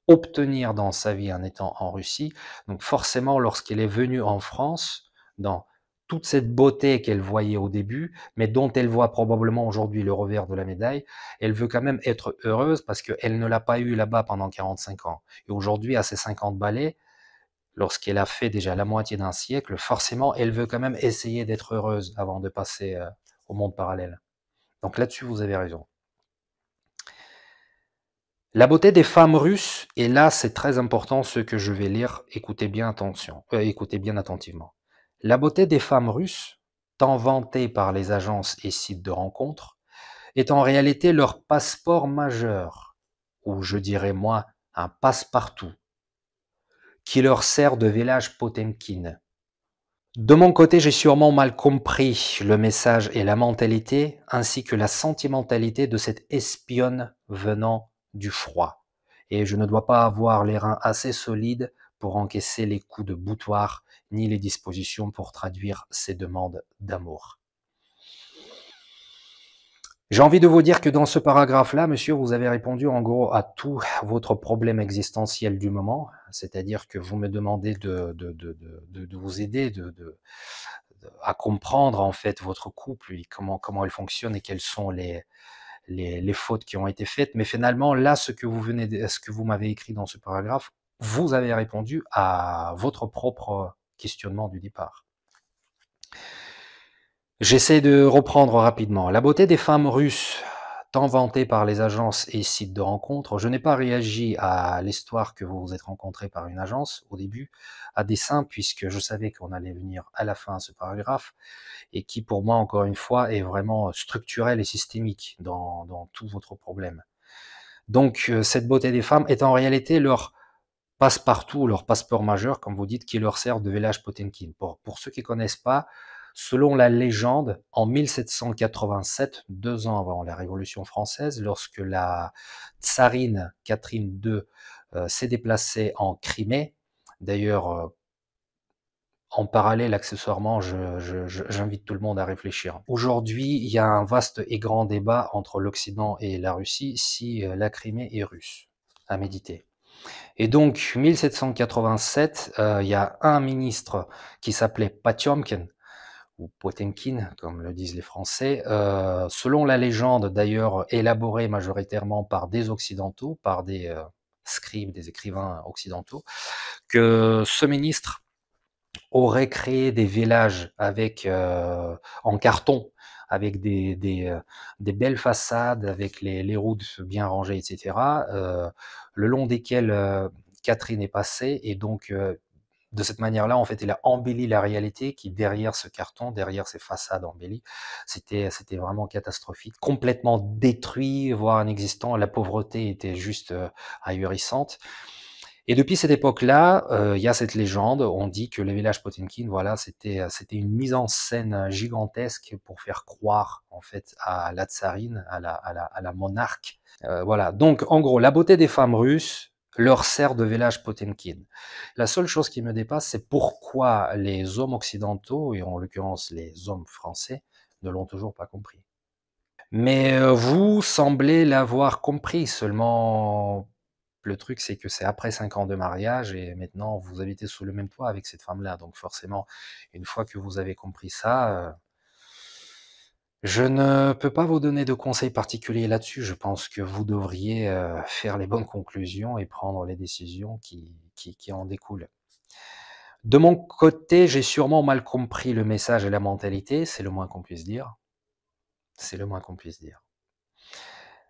S1: obtenir dans sa vie en étant en Russie. Donc forcément, lorsqu'elle est venue en France, dans toute cette beauté qu'elle voyait au début, mais dont elle voit probablement aujourd'hui le revers de la médaille, elle veut quand même être heureuse parce qu'elle ne l'a pas eu là-bas pendant 45 ans. Et aujourd'hui, à ses 50 balais, lorsqu'elle a fait déjà la moitié d'un siècle, forcément, elle veut quand même essayer d'être heureuse avant de passer euh, au monde parallèle. Donc là-dessus, vous avez raison. La beauté des femmes russes, et là c'est très important ce que je vais lire, écoutez bien, attention, euh, écoutez bien attentivement. La beauté des femmes russes, tant vantée par les agences et sites de rencontres, est en réalité leur passeport majeur, ou je dirais moi un passe-partout, qui leur sert de village Potemkin. De mon côté, j'ai sûrement mal compris le message et la mentalité, ainsi que la sentimentalité de cette espionne venant du froid. Et je ne dois pas avoir les reins assez solides pour encaisser les coups de boutoir, ni les dispositions pour traduire ces demandes d'amour. J'ai envie de vous dire que dans ce paragraphe-là, monsieur, vous avez répondu en gros à tout votre problème existentiel du moment, c'est-à-dire que vous me demandez de, vous aider à comprendre en fait votre couple et comment, elle fonctionne et quelles sont les, fautes qui ont été faites. Mais finalement, là, ce que vous m'avez écrit dans ce paragraphe, vous avez répondu à votre propre questionnement du départ. J'essaie de reprendre rapidement. La beauté des femmes russes, tant vantée par les agences et sites de rencontres, je n'ai pas réagi à l'histoire que vous vous êtes rencontré par une agence au début, à dessein, puisque je savais qu'on allait venir à la fin à ce paragraphe, et qui pour moi, encore une fois, est vraiment structurel et systémique dans, tout votre problème. Donc euh, cette beauté des femmes est en réalité leur passe-partout, leur passeport majeur, comme vous dites, qui leur sert de village Potemkin. Pour, ceux qui connaissent pas, Selon la légende, en 1787, deux ans avant la Révolution française, lorsque la tsarine Catherine II euh, s'est déplacée en Crimée, d'ailleurs, euh, en parallèle, accessoirement, j'invite tout le monde à réfléchir. Aujourd'hui, il y a un vaste et grand débat entre l'Occident et la Russie si euh, la Crimée est russe, à méditer. Et donc, 1787, il y a un ministre qui s'appelait Patyomkin, ou Potemkin, comme le disent les Français, euh, selon la légende d'ailleurs élaborée majoritairement par des Occidentaux, par des euh, scribes, des écrivains occidentaux, que ce ministre aurait créé des villages avec euh, en carton, avec des, belles façades, avec les, routes bien rangées, etc., le long desquelles Catherine est passée, et donc de cette manière-là, en fait, il a embelli la réalité qui, derrière ce carton, derrière ces façades embellies, c'était, c'était vraiment catastrophique, complètement détruit, voire inexistant. La pauvreté était juste euh, ahurissante. Et depuis cette époque-là, euh, il y a cette légende, on dit que le village potinkin voilà, c'était c'était une mise en scène gigantesque pour faire croire en fait à la tsarine, à la, à la, à la monarque. Euh, voilà, donc en gros, la beauté des femmes russes, leur sert de village Potemkin. La seule chose qui me dépasse, c'est pourquoi les hommes occidentaux, et en l'occurrence les hommes français, ne l'ont toujours pas compris. Mais euh, vous semblez l'avoir compris, seulement le truc c'est que c'est après 5 ans de mariage et maintenant vous habitez sous le même toit avec cette femme-là. Donc forcément, une fois que vous avez compris ça, euh, je ne peux pas vous donner de conseils particuliers là-dessus. Je pense que vous devriez euh, faire les bonnes conclusions et prendre les décisions qui, en découlent. De mon côté, j'ai sûrement mal compris le message et la mentalité, c'est le moins qu'on puisse dire. C'est le moins qu'on puisse dire.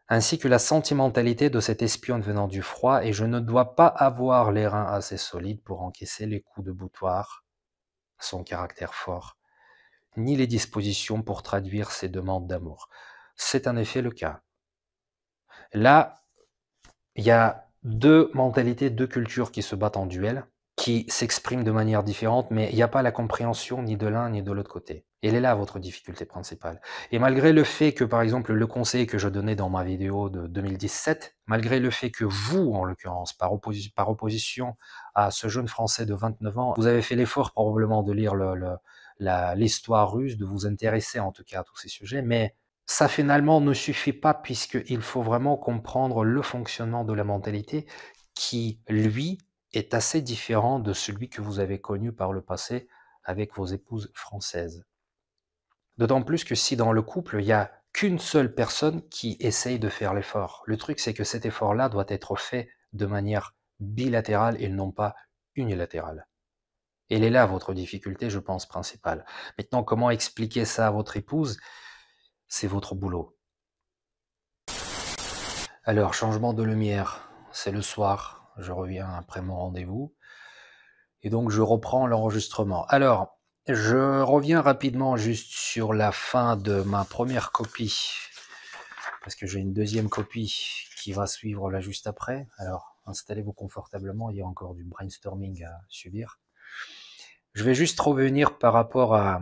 S1: Ainsi que la sentimentalité de cet espion venant du froid, et je ne dois pas avoir les reins assez solides pour encaisser les coups de boutoir, son caractère fort, ni les dispositions pour traduire ces demandes d'amour. C'est en effet le cas. Là, il y a deux mentalités, deux cultures qui se battent en duel, qui s'expriment de manière différente, mais il n'y a pas la compréhension ni de l'un ni de l'autre côté. Elle est là votre difficulté principale. Et malgré le fait que, par exemple, le conseil que je donnais dans ma vidéo de 2017, malgré le fait que vous, en l'occurrence, par, opposition à ce jeune Français de 29 ans, vous avez fait l'effort probablement de lire le l'histoire russe, de vous intéresser en tout cas à tous ces sujets, mais ça finalement ne suffit pas puisqu'il faut vraiment comprendre le fonctionnement de la mentalité qui, lui, est assez différent de celui que vous avez connu par le passé avec vos épouses françaises. D'autant plus que si dans le couple, il n'y a qu'une seule personne qui essaye de faire l'effort. Le truc, c'est que cet effort-là doit être fait de manière bilatérale et non pas unilatérale elle est là votre difficulté, je pense, principale. Maintenant, comment expliquer ça à votre épouse C'est votre boulot. Alors, changement de lumière, c'est le soir. Je reviens après mon rendez-vous. Et donc, je reprends l'enregistrement. Alors, je reviens rapidement juste sur la fin de ma première copie. Parce que j'ai une deuxième copie qui va suivre là juste après. Alors, installez-vous confortablement. Il y a encore du brainstorming à subir. Je vais juste revenir par rapport à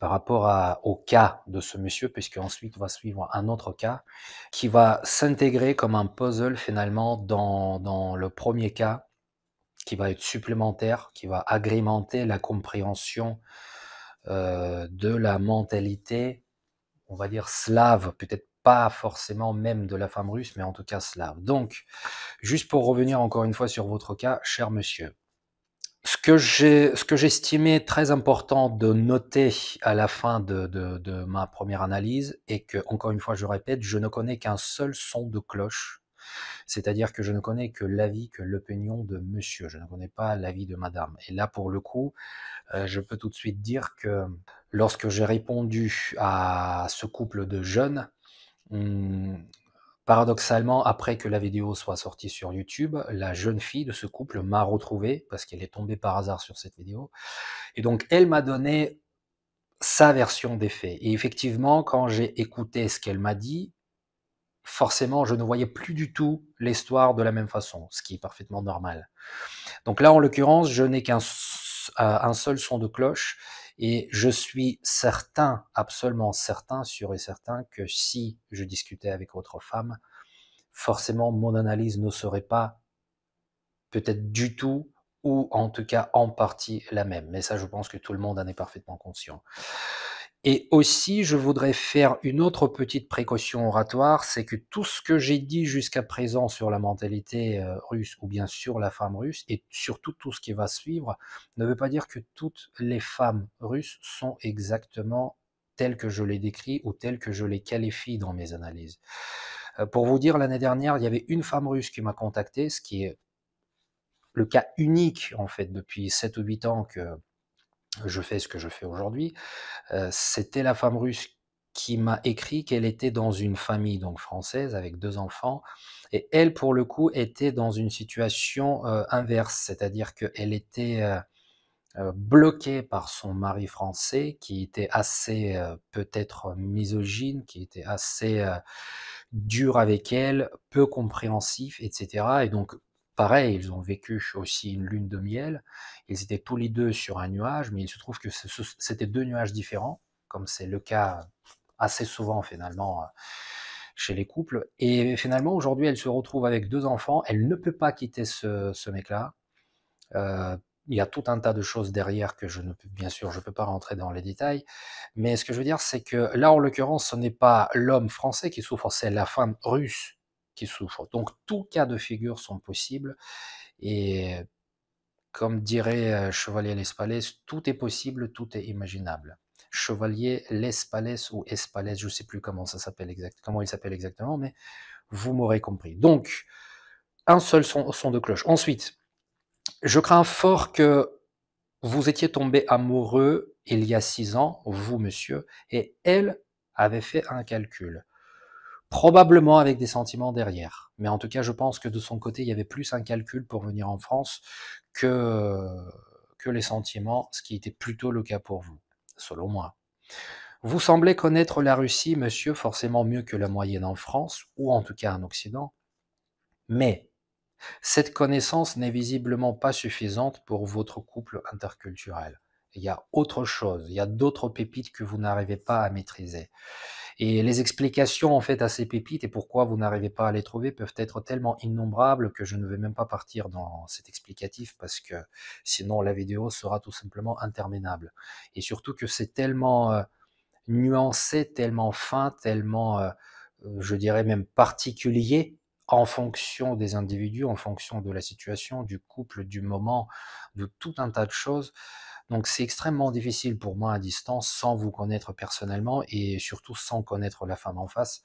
S1: par rapport au cas de ce monsieur, puisque ensuite va suivre un autre cas qui va s'intégrer comme un puzzle finalement dans, le premier cas, qui va être supplémentaire, qui va agrémenter la compréhension euh, de la mentalité, on va dire slave, peut-être pas forcément même de la femme russe, mais en tout cas slave. Donc, juste pour revenir encore une fois sur votre cas, cher monsieur, ce que j'estimais très important de noter à la fin de, ma première analyse est que, encore une fois, je répète, je ne connais qu'un seul son de cloche, c'est-à-dire que je ne connais que l'avis, que l'opinion de monsieur, je ne connais pas l'avis de madame. Et là, pour le coup, euh, je peux tout de suite dire que lorsque j'ai répondu à ce couple de jeunes, hmm, Paradoxalement, après que la vidéo soit sortie sur YouTube, la jeune fille de ce couple m'a retrouvé parce qu'elle est tombée par hasard sur cette vidéo. Et donc, elle m'a donné sa version des faits. Et effectivement, quand j'ai écouté ce qu'elle m'a dit, forcément, je ne voyais plus du tout l'histoire de la même façon, ce qui est parfaitement normal. Donc là, en l'occurrence, je n'ai qu'un euh, seul son de cloche et je suis certain, absolument certain, sûr et certain, que si je discutais avec autre femme, forcément mon analyse ne serait pas peut-être du tout ou en tout cas en partie la même. Mais ça, je pense que tout le monde en est parfaitement conscient. Et aussi, je voudrais faire une autre petite précaution oratoire, c'est que tout ce que j'ai dit jusqu'à présent sur la mentalité euh, russe ou bien sur la femme russe, et surtout tout ce qui va suivre, ne veut pas dire que toutes les femmes russes sont exactement telles que je les décris ou telles que je les qualifie dans mes analyses. Euh, pour vous dire, l'année dernière, il y avait une femme russe qui m'a contacté, ce qui est le cas unique en fait depuis 7 ou 8 ans que je fais ce que je fais aujourd'hui, euh, c'était la femme russe qui m'a écrit qu'elle était dans une famille donc française avec deux enfants et elle pour le coup était dans une situation euh, inverse, c'est-à-dire qu'elle était euh, bloquée par son mari français qui était assez peut-être misogyne, qui était assez dur avec elle, peu compréhensif, etc. Et donc pareil, ils ont vécu aussi une lune de miel. Ils étaient tous les deux sur un nuage, mais il se trouve que c'était deux nuages différents, comme c'est le cas assez souvent finalement euh, chez les couples. Et finalement, aujourd'hui, elle se retrouve avec deux enfants. Elle ne peut pas quitter ce, ce mec-là. Euh, il y a tout un tas de choses derrière que je ne peux, bien sûr, je ne peux pas rentrer dans les détails. Mais ce que je veux dire, c'est que là, en l'occurrence, ce n'est pas l'homme français qui souffre, c'est la femme russe souffrent. Donc tous cas de figure sont possibles et comme dirait euh, Chevalier Lespalès, tout est possible, tout est imaginable. Chevalier Lespalès ou Espalès, je ne sais plus comment ça s'appelle exactement, comment il s'appelle exactement, mais vous m'aurez compris. Donc un seul son de cloche. Ensuite, je crains fort que vous étiez tombé amoureux il y a six ans, vous monsieur, et elle avait fait un calcul probablement avec des sentiments derrière. Mais en tout cas, je pense que de son côté, il y avait plus un calcul pour venir en France que, que les sentiments, ce qui était plutôt le cas pour vous, selon moi. Vous semblez connaître la Russie, monsieur, forcément mieux que la moyenne en France, ou en tout cas en Occident. Mais cette connaissance n'est visiblement pas suffisante pour votre couple interculturel. Il y a autre chose, il y a d'autres pépites que vous n'arrivez pas à maîtriser. Et les explications en fait à ces pépites et pourquoi vous n'arrivez pas à les trouver peuvent être tellement innombrables que je ne vais même pas partir dans cet explicatif parce que sinon la vidéo sera tout simplement interminable. Et surtout que c'est tellement euh, nuancé, tellement fin, tellement, euh, euh, je dirais même particulier en fonction des individus, en fonction de la situation, du couple, du moment, de tout un tas de choses donc c'est extrêmement difficile pour moi à distance, sans vous connaître personnellement et surtout sans connaître la femme en face,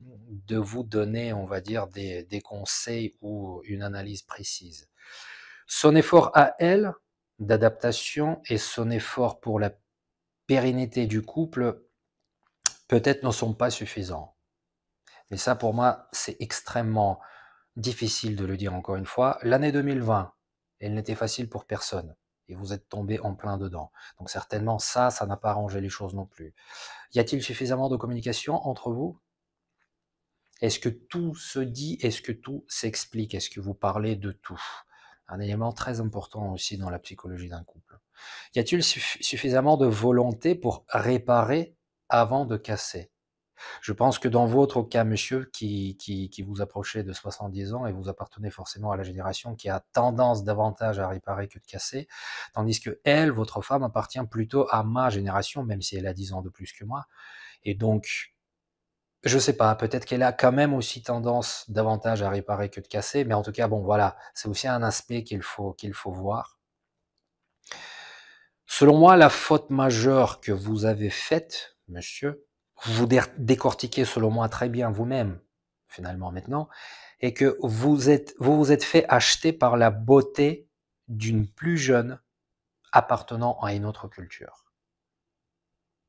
S1: de vous donner, on va dire, des, conseils ou une analyse précise. Son effort à elle d'adaptation et son effort pour la pérennité du couple peut-être ne sont pas suffisants. Mais ça, pour moi, c'est extrêmement difficile de le dire encore une fois. L'année 2020, elle n'était facile pour personne et vous êtes tombé en plein dedans. Donc certainement ça, ça n'a pas arrangé les choses non plus. Y a-t-il suffisamment de communication entre vous Est-ce que tout se dit Est-ce que tout s'explique Est-ce que vous parlez de tout Un élément très important aussi dans la psychologie d'un couple. Y a-t-il suffisamment de volonté pour réparer avant de casser je pense que dans votre cas, monsieur, qui, qui, vous approchez de 70 ans et vous appartenez forcément à la génération qui a tendance davantage à réparer que de casser, tandis que elle, votre femme, appartient plutôt à ma génération, même si elle a 10 ans de plus que moi. Et donc, je sais pas, peut-être qu'elle a quand même aussi tendance davantage à réparer que de casser, mais en tout cas, bon, voilà, c'est aussi un aspect qu'il faut voir. Selon moi, la faute majeure que vous avez faite, monsieur, vous décortiquez selon moi très bien vous-même, finalement maintenant, et que vous êtes, vous vous êtes fait acheter par la beauté d'une plus jeune appartenant à une autre culture.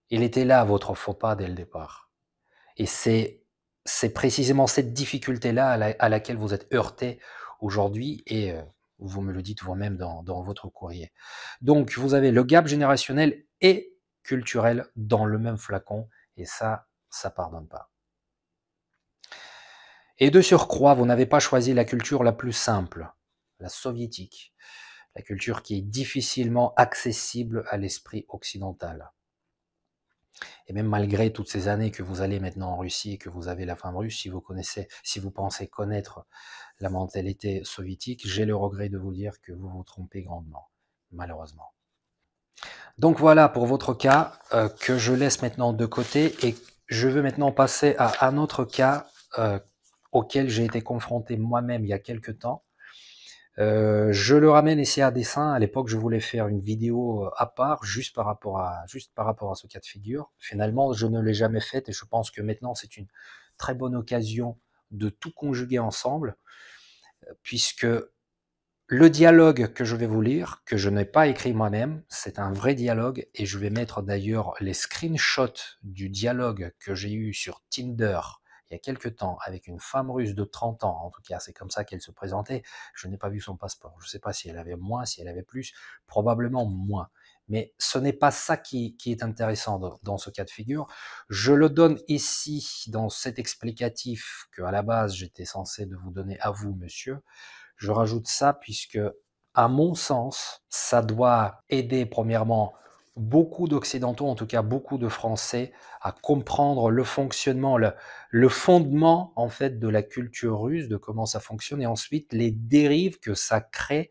S1: Il était là votre faux pas dès le départ. Et c'est, c'est précisément cette difficulté-là à, laquelle vous êtes heurté aujourd'hui et euh, vous me le dites vous-même dans, dans votre courrier. Donc vous avez le gap générationnel et culturel dans le même flacon et ça, ça pardonne pas. Et de surcroît, vous n'avez pas choisi la culture la plus simple, la soviétique, la culture qui est difficilement accessible à l'esprit occidental. Et même malgré toutes ces années que vous allez maintenant en Russie et que vous avez la de russe, si vous connaissez, si vous pensez connaître la mentalité soviétique, j'ai le regret de vous dire que vous vous trompez grandement, malheureusement. Donc voilà pour votre cas euh, que je laisse maintenant de côté et je veux maintenant passer à un autre cas euh, auquel j'ai été confronté moi-même il y a quelques temps. Euh, je le ramène ici à dessin. À l'époque, je voulais faire une vidéo à part, juste par rapport à, juste par rapport à ce cas de figure. Finalement, je ne l'ai jamais faite et je pense que maintenant, c'est une très bonne occasion de tout conjuguer ensemble, puisque le dialogue que je vais vous lire, que je n'ai pas écrit moi-même, c'est un vrai dialogue et je vais mettre d'ailleurs les screenshots du dialogue que j'ai eu sur Tinder il y a quelques temps avec une femme russe de 30 ans, en tout cas c'est comme ça qu'elle se présentait, je n'ai pas vu son passeport, je ne sais pas si elle avait moins, si elle avait plus, probablement moins. Mais ce n'est pas ça qui, est intéressant dans, dans, ce cas de figure. Je le donne ici dans cet explicatif que à la base j'étais censé de vous donner à vous, monsieur. Je rajoute ça puisque, à mon sens, ça doit aider premièrement beaucoup d'Occidentaux, en tout cas beaucoup de Français, à comprendre le fonctionnement, le, fondement en fait de la culture russe, de comment ça fonctionne, et ensuite les dérives que ça crée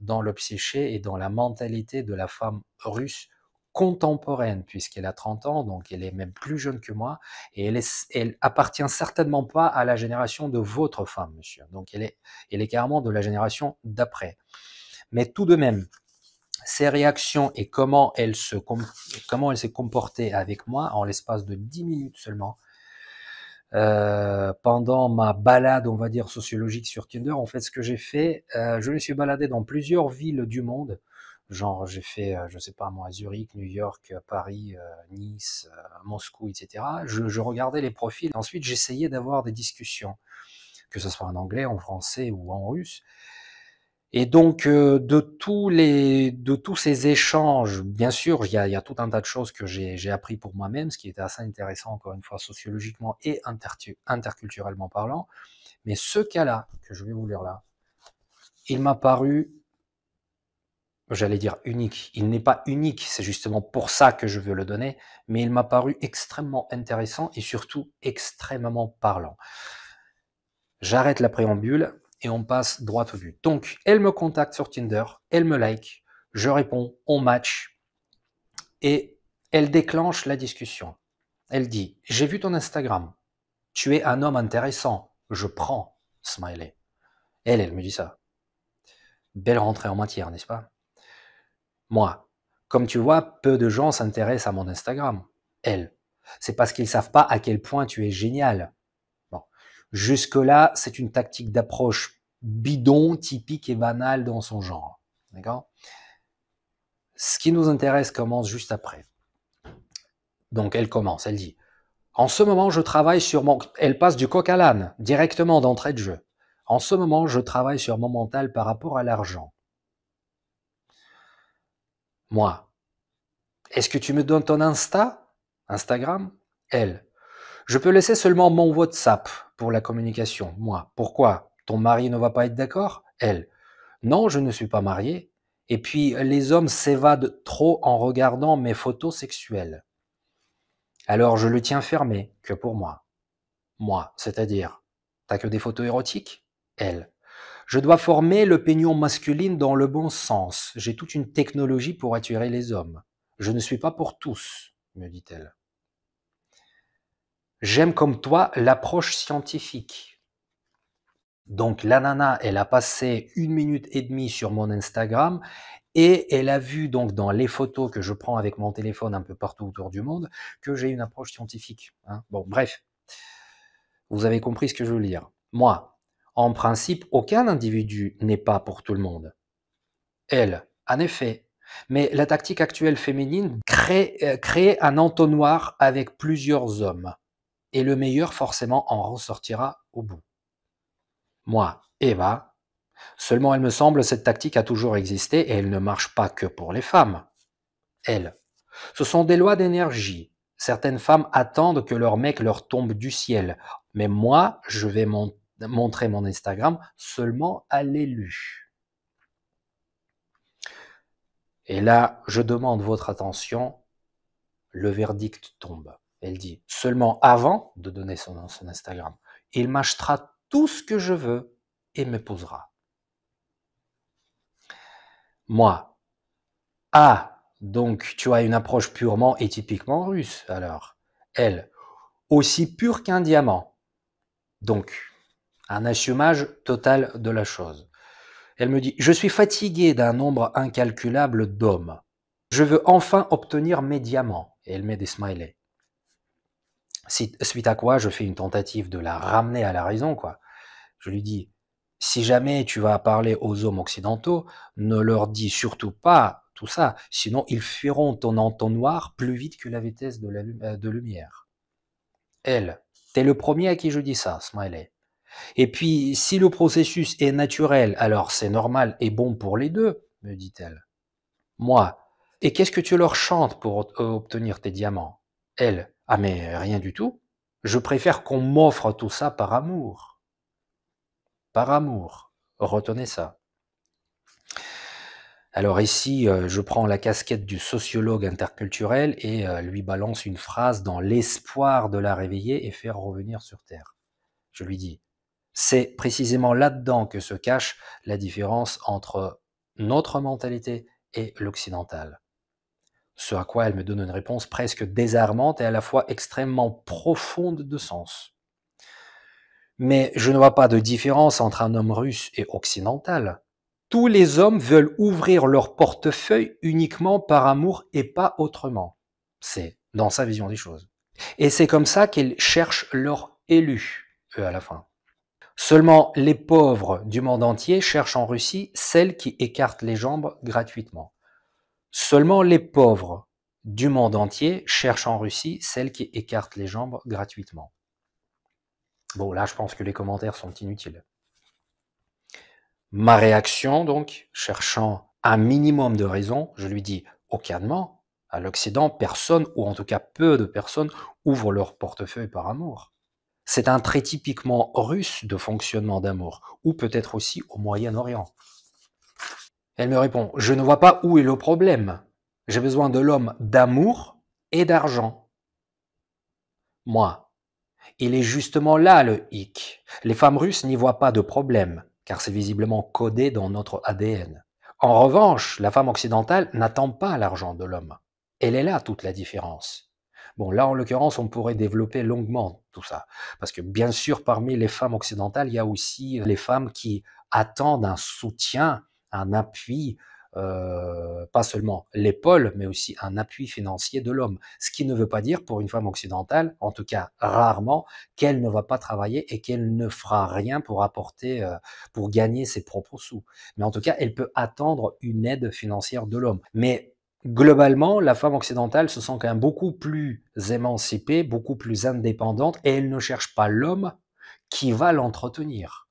S1: dans le psyché et dans la mentalité de la femme russe contemporaine, puisqu'elle a 30 ans, donc elle est même plus jeune que moi, et elle, appartient certainement pas à la génération de votre femme, monsieur. Donc elle est, elle est carrément de la génération d'après. Mais tout de même, ses réactions et comment elle se comment elle s'est comportée avec moi en l'espace de 10 minutes seulement euh, pendant ma balade on va dire sociologique sur Tinder en fait ce que j'ai fait euh, je me suis baladé dans plusieurs villes du monde Genre, j'ai fait, euh, je sais pas moi, Zurich, New York, euh, Paris, euh, Nice, Moscou, etc. Je, regardais les profils. Ensuite, j'essayais d'avoir des discussions, que ce soit en anglais, en français ou en russe. Et donc, de tous les, de tous ces échanges, bien sûr, il y a, tout un tas de choses que j'ai appris pour moi-même, ce qui était assez intéressant, encore une fois, sociologiquement et interculturellement parlant. Mais ce cas-là, que je vais vous lire là, il m'a paru j'allais dire unique. Il n'est pas unique, c'est justement pour ça que je veux le donner, mais il m'a paru extrêmement intéressant et surtout extrêmement parlant. J'arrête la préambule et on passe droit au but. Donc, elle me contacte sur Tinder, elle me like, je réponds, on match et elle déclenche la discussion. Elle dit, j'ai vu ton Instagram, tu es un homme intéressant, je prends, smiley. Elle, elle me dit ça. Belle rentrée en matière, n'est-ce pas moi. Comme tu vois, peu de gens s'intéressent à mon Instagram. Elle. C'est parce qu'ils ne savent pas à quel point tu es génial. Bon. Jusque-là, c'est une tactique d'approche bidon, typique et banale dans son genre. D'accord Ce qui nous intéresse commence juste après. Donc elle commence, elle dit En ce moment, je travaille sur mon. Elle passe du coq à l'âne, directement d'entrée de jeu. En ce moment, je travaille sur mon mental par rapport à l'argent. Moi. Est-ce que tu me donnes ton Insta Instagram Elle. Je peux laisser seulement mon WhatsApp pour la communication. Moi. Pourquoi Ton mari ne va pas être d'accord Elle. Non, je ne suis pas marié. Et puis, les hommes s'évadent trop en regardant mes photos sexuelles. Alors, je le tiens fermé que pour moi. Moi, c'est-à-dire, t'as que des photos érotiques Elle. Je dois former le pignon masculine dans le bon sens. J'ai toute une technologie pour attirer les hommes. Je ne suis pas pour tous, me dit-elle. J'aime comme toi l'approche scientifique. Donc la nana, elle a passé une minute et demie sur mon Instagram et elle a vu donc dans les photos que je prends avec mon téléphone un peu partout autour du monde que j'ai une approche scientifique. Hein. bon, bref, vous avez compris ce que je veux dire. Moi, en principe, aucun individu n'est pas pour tout le monde. Elle, en effet. Mais la tactique actuelle féminine euh, crée, un entonnoir avec plusieurs hommes. Et le meilleur, forcément, en ressortira au bout. Moi, Eva, seulement elle me semble, cette tactique a toujours existé et elle ne marche pas que pour les femmes. Elle. Ce sont des lois d'énergie. Certaines femmes attendent que leur mec leur tombe du ciel. Mais moi, je vais monter montrer mon Instagram seulement à l'élu. Et là, je demande votre attention. Le verdict tombe. Elle dit seulement avant de donner son, son Instagram, il m'achètera tout ce que je veux et m'épousera. Moi, ah, donc tu as une approche purement et typiquement russe, alors. Elle, aussi pure qu'un diamant. Donc, un assumage total de la chose. Elle me dit, je suis fatiguée d'un nombre incalculable d'hommes. Je veux enfin obtenir mes diamants. Et elle met des smileys. Suite à quoi, je fais une tentative de la ramener à la raison, quoi. Je lui dis, si jamais tu vas parler aux hommes occidentaux, ne leur dis surtout pas tout ça, sinon ils fuiront ton entonnoir plus vite que la vitesse de la euh, de lumière. Elle, t'es le premier à qui je dis ça, Smiley. Et puis, si le processus est naturel, alors c'est normal et bon pour les deux, me dit-elle. Moi, et qu'est-ce que tu leur chantes pour euh, obtenir tes diamants Elle, ah mais rien du tout. Je préfère qu'on m'offre tout ça par amour. Par amour. Retenez ça. Alors ici, euh, je prends la casquette du sociologue interculturel et euh, lui balance une phrase dans l'espoir de la réveiller et faire revenir sur Terre. Je lui dis, c'est précisément là-dedans que se cache la différence entre notre mentalité et l'occidentale. Ce à quoi elle me donne une réponse presque désarmante et à la fois extrêmement profonde de sens. Mais je ne vois pas de différence entre un homme russe et occidental. Tous les hommes veulent ouvrir leur portefeuille uniquement par amour et pas autrement. C'est dans sa vision des choses. Et c'est comme ça qu'ils cherchent leur élu, eux, à la fin. Seulement, les pauvres du monde entier cherchent en Russie celles qui écartent les jambes gratuitement. Seulement, les pauvres du monde entier cherchent en Russie celles qui écartent les jambes gratuitement. Bon, là, je pense que les commentaires sont inutiles. Ma réaction, donc, cherchant un minimum de raison, je lui dis aucunement, à l'Occident, personne, ou en tout cas peu de personnes, ouvrent leur portefeuille par amour. C'est un trait typiquement russe de fonctionnement d'amour, ou peut-être aussi au Moyen-Orient. Elle me répond, je ne vois pas où est le problème. J'ai besoin de l'homme d'amour et d'argent. Moi, il est justement là le hic. Les femmes russes n'y voient pas de problème, car c'est visiblement codé dans notre ADN. En revanche, la femme occidentale n'attend pas l'argent de l'homme. Elle est là toute la différence. Bon, là, en l'occurrence, on pourrait développer longuement tout ça. Parce que, bien sûr, parmi les femmes occidentales, il y a aussi euh, les femmes qui attendent un soutien, un appui, euh, pas seulement l'épaule, mais aussi un appui financier de l'homme. Ce qui ne veut pas dire pour une femme occidentale, en tout cas rarement, qu'elle ne va pas travailler et qu'elle ne fera rien pour apporter, euh, pour gagner ses propres sous. Mais en tout cas, elle peut attendre une aide financière de l'homme. Mais globalement, la femme occidentale se sent quand même beaucoup plus émancipée, beaucoup plus indépendante, et elle ne cherche pas l'homme qui va l'entretenir.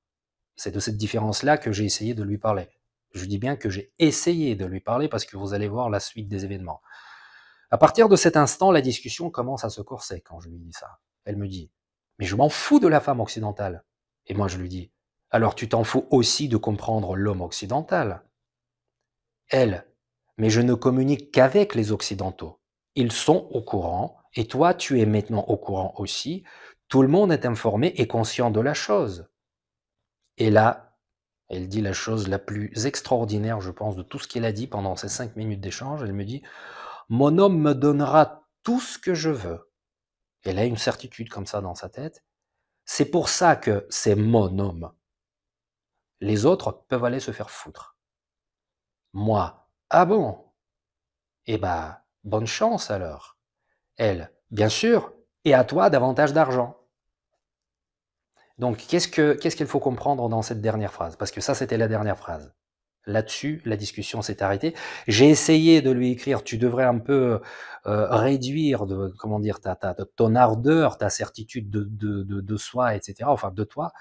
S1: C'est de cette différence-là que j'ai essayé de lui parler. Je dis bien que j'ai essayé de lui parler parce que vous allez voir la suite des événements. À partir de cet instant, la discussion commence à se corser quand je lui dis ça. Elle me dit Mais je m'en fous de la femme occidentale. Et moi, je lui dis Alors tu t'en fous aussi de comprendre l'homme occidental. Elle, mais je ne communique qu'avec les Occidentaux. Ils sont au courant, et toi, tu es maintenant au courant aussi. Tout le monde est informé et conscient de la chose. Et là, elle dit la chose la plus extraordinaire, je pense, de tout ce qu'elle a dit pendant ces cinq minutes d'échange. Elle me dit, mon homme me donnera tout ce que je veux. Elle a une certitude comme ça dans sa tête. C'est pour ça que c'est mon homme. Les autres peuvent aller se faire foutre. Moi, ah bon Eh bah, bonne chance alors. Elle, bien sûr, et à toi davantage d'argent. Donc, qu'est-ce qu'il faut comprendre dans cette dernière phrase Parce que ça, c'était la dernière phrase. Là-dessus, la discussion s'est arrêtée. J'ai essayé de lui écrire, tu devrais un peu euh, réduire comment dire, ta, ton ardeur, ta certitude de, soi, etc., enfin de toi.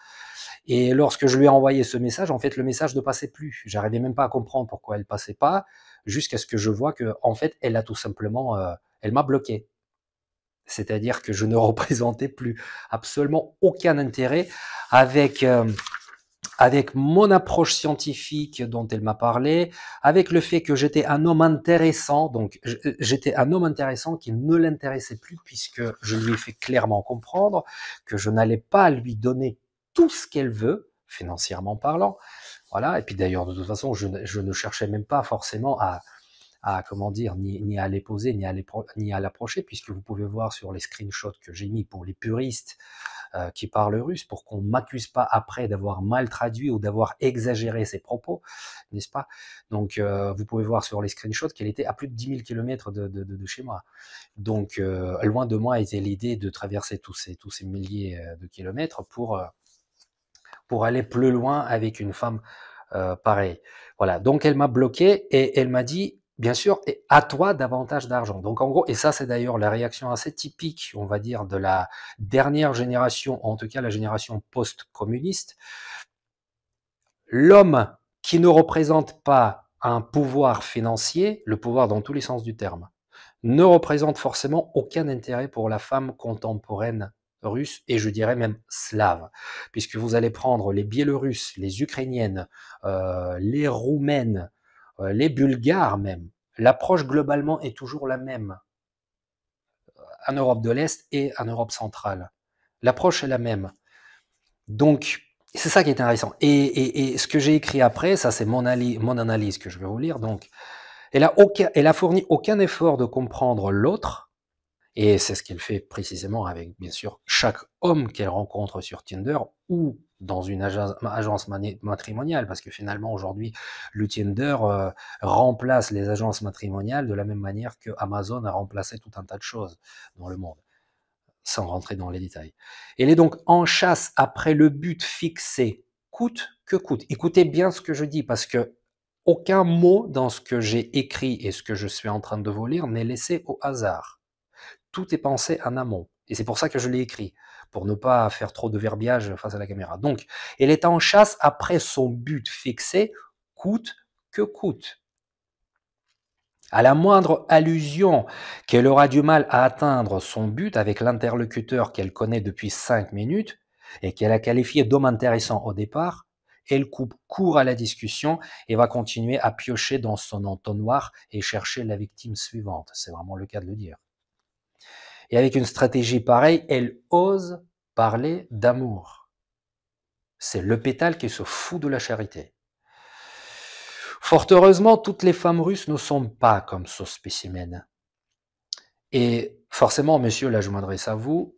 S1: Et lorsque je lui ai envoyé ce message, en fait, le message ne passait plus. J'arrivais même pas à comprendre pourquoi elle passait pas, jusqu'à ce que je vois que, en fait, elle a tout simplement, euh, elle m'a bloqué. C'est-à-dire que je ne représentais plus absolument aucun intérêt avec... Euh, avec mon approche scientifique dont elle m'a parlé, avec le fait que j'étais un homme intéressant, donc euh, j'étais un homme intéressant qui ne l'intéressait plus puisque je lui ai fait clairement comprendre que je n'allais pas lui donner tout ce qu'elle veut, financièrement parlant. Voilà. Et puis d'ailleurs, de toute façon, je ne, cherchais même pas forcément à, à comment dire, ni, ni à les poser, ni à l'approcher, puisque vous pouvez voir sur les screenshots que j'ai mis pour les puristes, euh, qui parle russe pour qu'on m'accuse pas après d'avoir mal traduit ou d'avoir exagéré ses propos, n'est-ce pas Donc, euh, vous pouvez voir sur les screenshots qu'elle était à plus de 10 000 km de, chez moi. Donc, euh, loin de moi était l'idée de traverser tous ces, tous ces milliers de kilomètres pour, pour aller plus loin avec une femme pareille. Voilà, donc elle m'a bloqué et elle m'a dit, bien sûr, et à toi davantage d'argent. Donc en gros, et ça c'est d'ailleurs la réaction assez typique, on va dire, de la dernière génération, en tout cas la génération post-communiste. L'homme qui ne représente pas un pouvoir financier, le pouvoir dans tous les sens du terme, ne représente forcément aucun intérêt pour la femme contemporaine russe et je dirais même slave, puisque vous allez prendre les biélorusses, les ukrainiennes, euh, les roumaines, euh, les Bulgares même. L'approche globalement est toujours la même en Europe de l'Est et en Europe centrale. L'approche est la même. Donc, c'est ça qui est intéressant. Et, ce que j'ai écrit après, ça c'est mon, analyse que je vais vous lire. Donc, elle a, elle a fourni aucun effort de comprendre l'autre, et c'est ce qu'elle fait précisément avec, bien sûr, chaque homme qu'elle rencontre sur Tinder ou dans une agence matrimoniale, parce que finalement aujourd'hui, le euh, remplace les agences matrimoniales de la même manière que Amazon a remplacé tout un tas de choses dans le monde, sans rentrer dans les détails. Elle est donc en chasse après le but fixé, coûte que coûte. Écoutez bien ce que je dis, parce que aucun mot dans ce que j'ai écrit et ce que je suis en train de vous lire n'est laissé au hasard. Tout est pensé en amont, et c'est pour ça que je l'ai écrit pour ne pas faire trop de verbiage face à la caméra. Donc, elle est en chasse après son but fixé, coûte que coûte. À la moindre allusion qu'elle aura du mal à atteindre son but avec l'interlocuteur qu'elle connaît depuis cinq minutes et qu'elle a qualifié d'homme intéressant au départ, elle coupe court à la discussion et va continuer à piocher dans son entonnoir et chercher la victime suivante. C'est vraiment le cas de le dire. Et avec une stratégie pareille, elle ose parler d'amour. C'est le pétale qui se fout de la charité. Fort heureusement, toutes les femmes russes ne sont pas comme ce spécimen. Et forcément, monsieur, là je m'adresse à vous,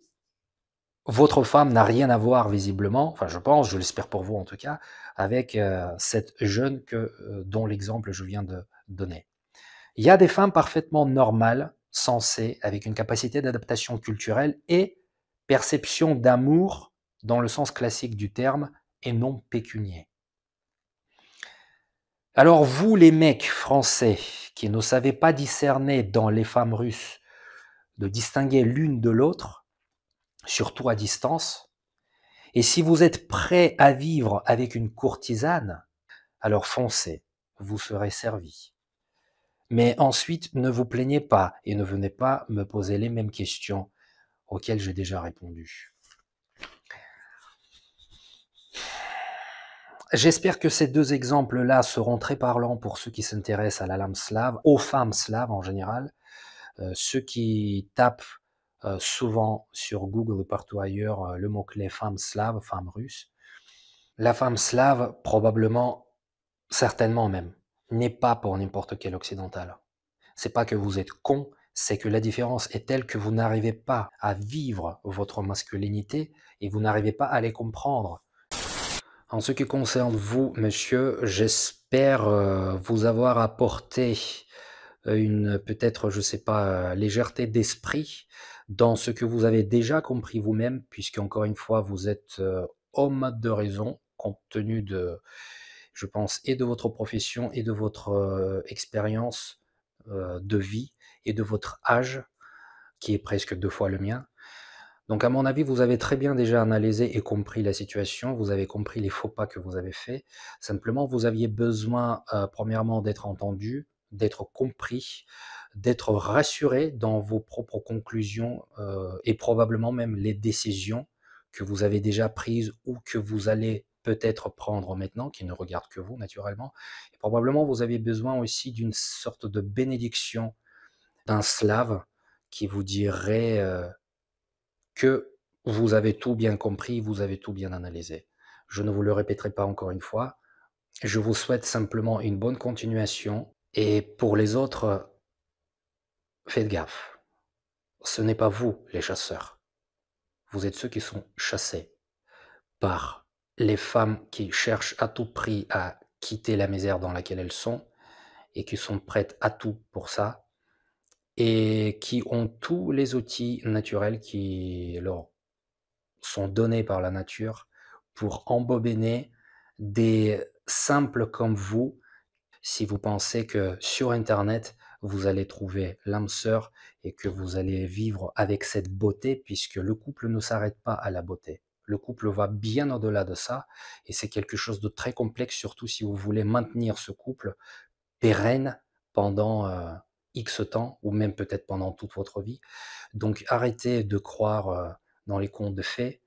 S1: votre femme n'a rien à voir visiblement, enfin je pense, je l'espère pour vous en tout cas, avec euh, cette jeune que, euh, dont l'exemple je viens de donner. Il y a des femmes parfaitement normales sensée, avec une capacité d'adaptation culturelle et perception d'amour dans le sens classique du terme et non pécunier. Alors vous les mecs français qui ne savez pas discerner dans les femmes russes de distinguer l'une de l'autre, surtout à distance, et si vous êtes prêt à vivre avec une courtisane, alors foncez, vous serez servi. Mais ensuite, ne vous plaignez pas et ne venez pas me poser les mêmes questions auxquelles j'ai déjà répondu. J'espère que ces deux exemples-là seront très parlants pour ceux qui s'intéressent à la lame slave, aux femmes slaves en général, euh, ceux qui tapent euh, souvent sur Google ou partout ailleurs euh, le mot-clé femme slave, femme russe. La femme slave, probablement, certainement même n'est pas pour n'importe quel occidental. C'est pas que vous êtes con, c'est que la différence est telle que vous n'arrivez pas à vivre votre masculinité et vous n'arrivez pas à les comprendre. En ce qui concerne vous, monsieur, j'espère euh, vous avoir apporté euh, une peut-être, je sais pas, euh, légèreté d'esprit dans ce que vous avez déjà compris vous-même, puisque encore une fois, vous êtes homme de raison compte tenu de je pense, et de votre profession et de votre expérience de vie et de votre âge, qui est presque deux fois le mien. Donc à mon avis, vous avez très bien déjà analysé et compris la situation, vous avez compris les faux pas que vous avez faits. Simplement, vous aviez besoin, euh, premièrement, d'être entendu, d'être compris, d'être rassuré dans vos propres conclusions euh, et probablement même les décisions que vous avez déjà prises ou que vous allez peut-être prendre maintenant, qui ne regarde que vous naturellement. Et probablement vous avez besoin aussi d'une sorte de bénédiction d'un slave qui vous dirait euh, que vous avez tout bien compris, vous avez tout bien analysé. Je ne vous le répéterai pas encore une fois. Je vous souhaite simplement une bonne continuation. Et pour les autres, faites gaffe. Ce n'est pas vous les chasseurs. Vous êtes ceux qui sont chassés par les femmes qui cherchent à tout prix à quitter la misère dans laquelle elles sont et qui sont prêtes à tout pour ça et qui ont tous les outils naturels qui leur sont donnés par la nature pour embobiner des simples comme vous si vous pensez que sur Internet, vous allez trouver l'âme sœur et que vous allez vivre avec cette beauté puisque le couple ne s'arrête pas à la beauté. Le couple va bien au-delà de ça et c'est quelque chose de très complexe, surtout si vous voulez maintenir ce couple pérenne pendant euh, X temps ou même peut-être pendant toute votre vie. Donc arrêtez de croire euh, dans les contes de fées,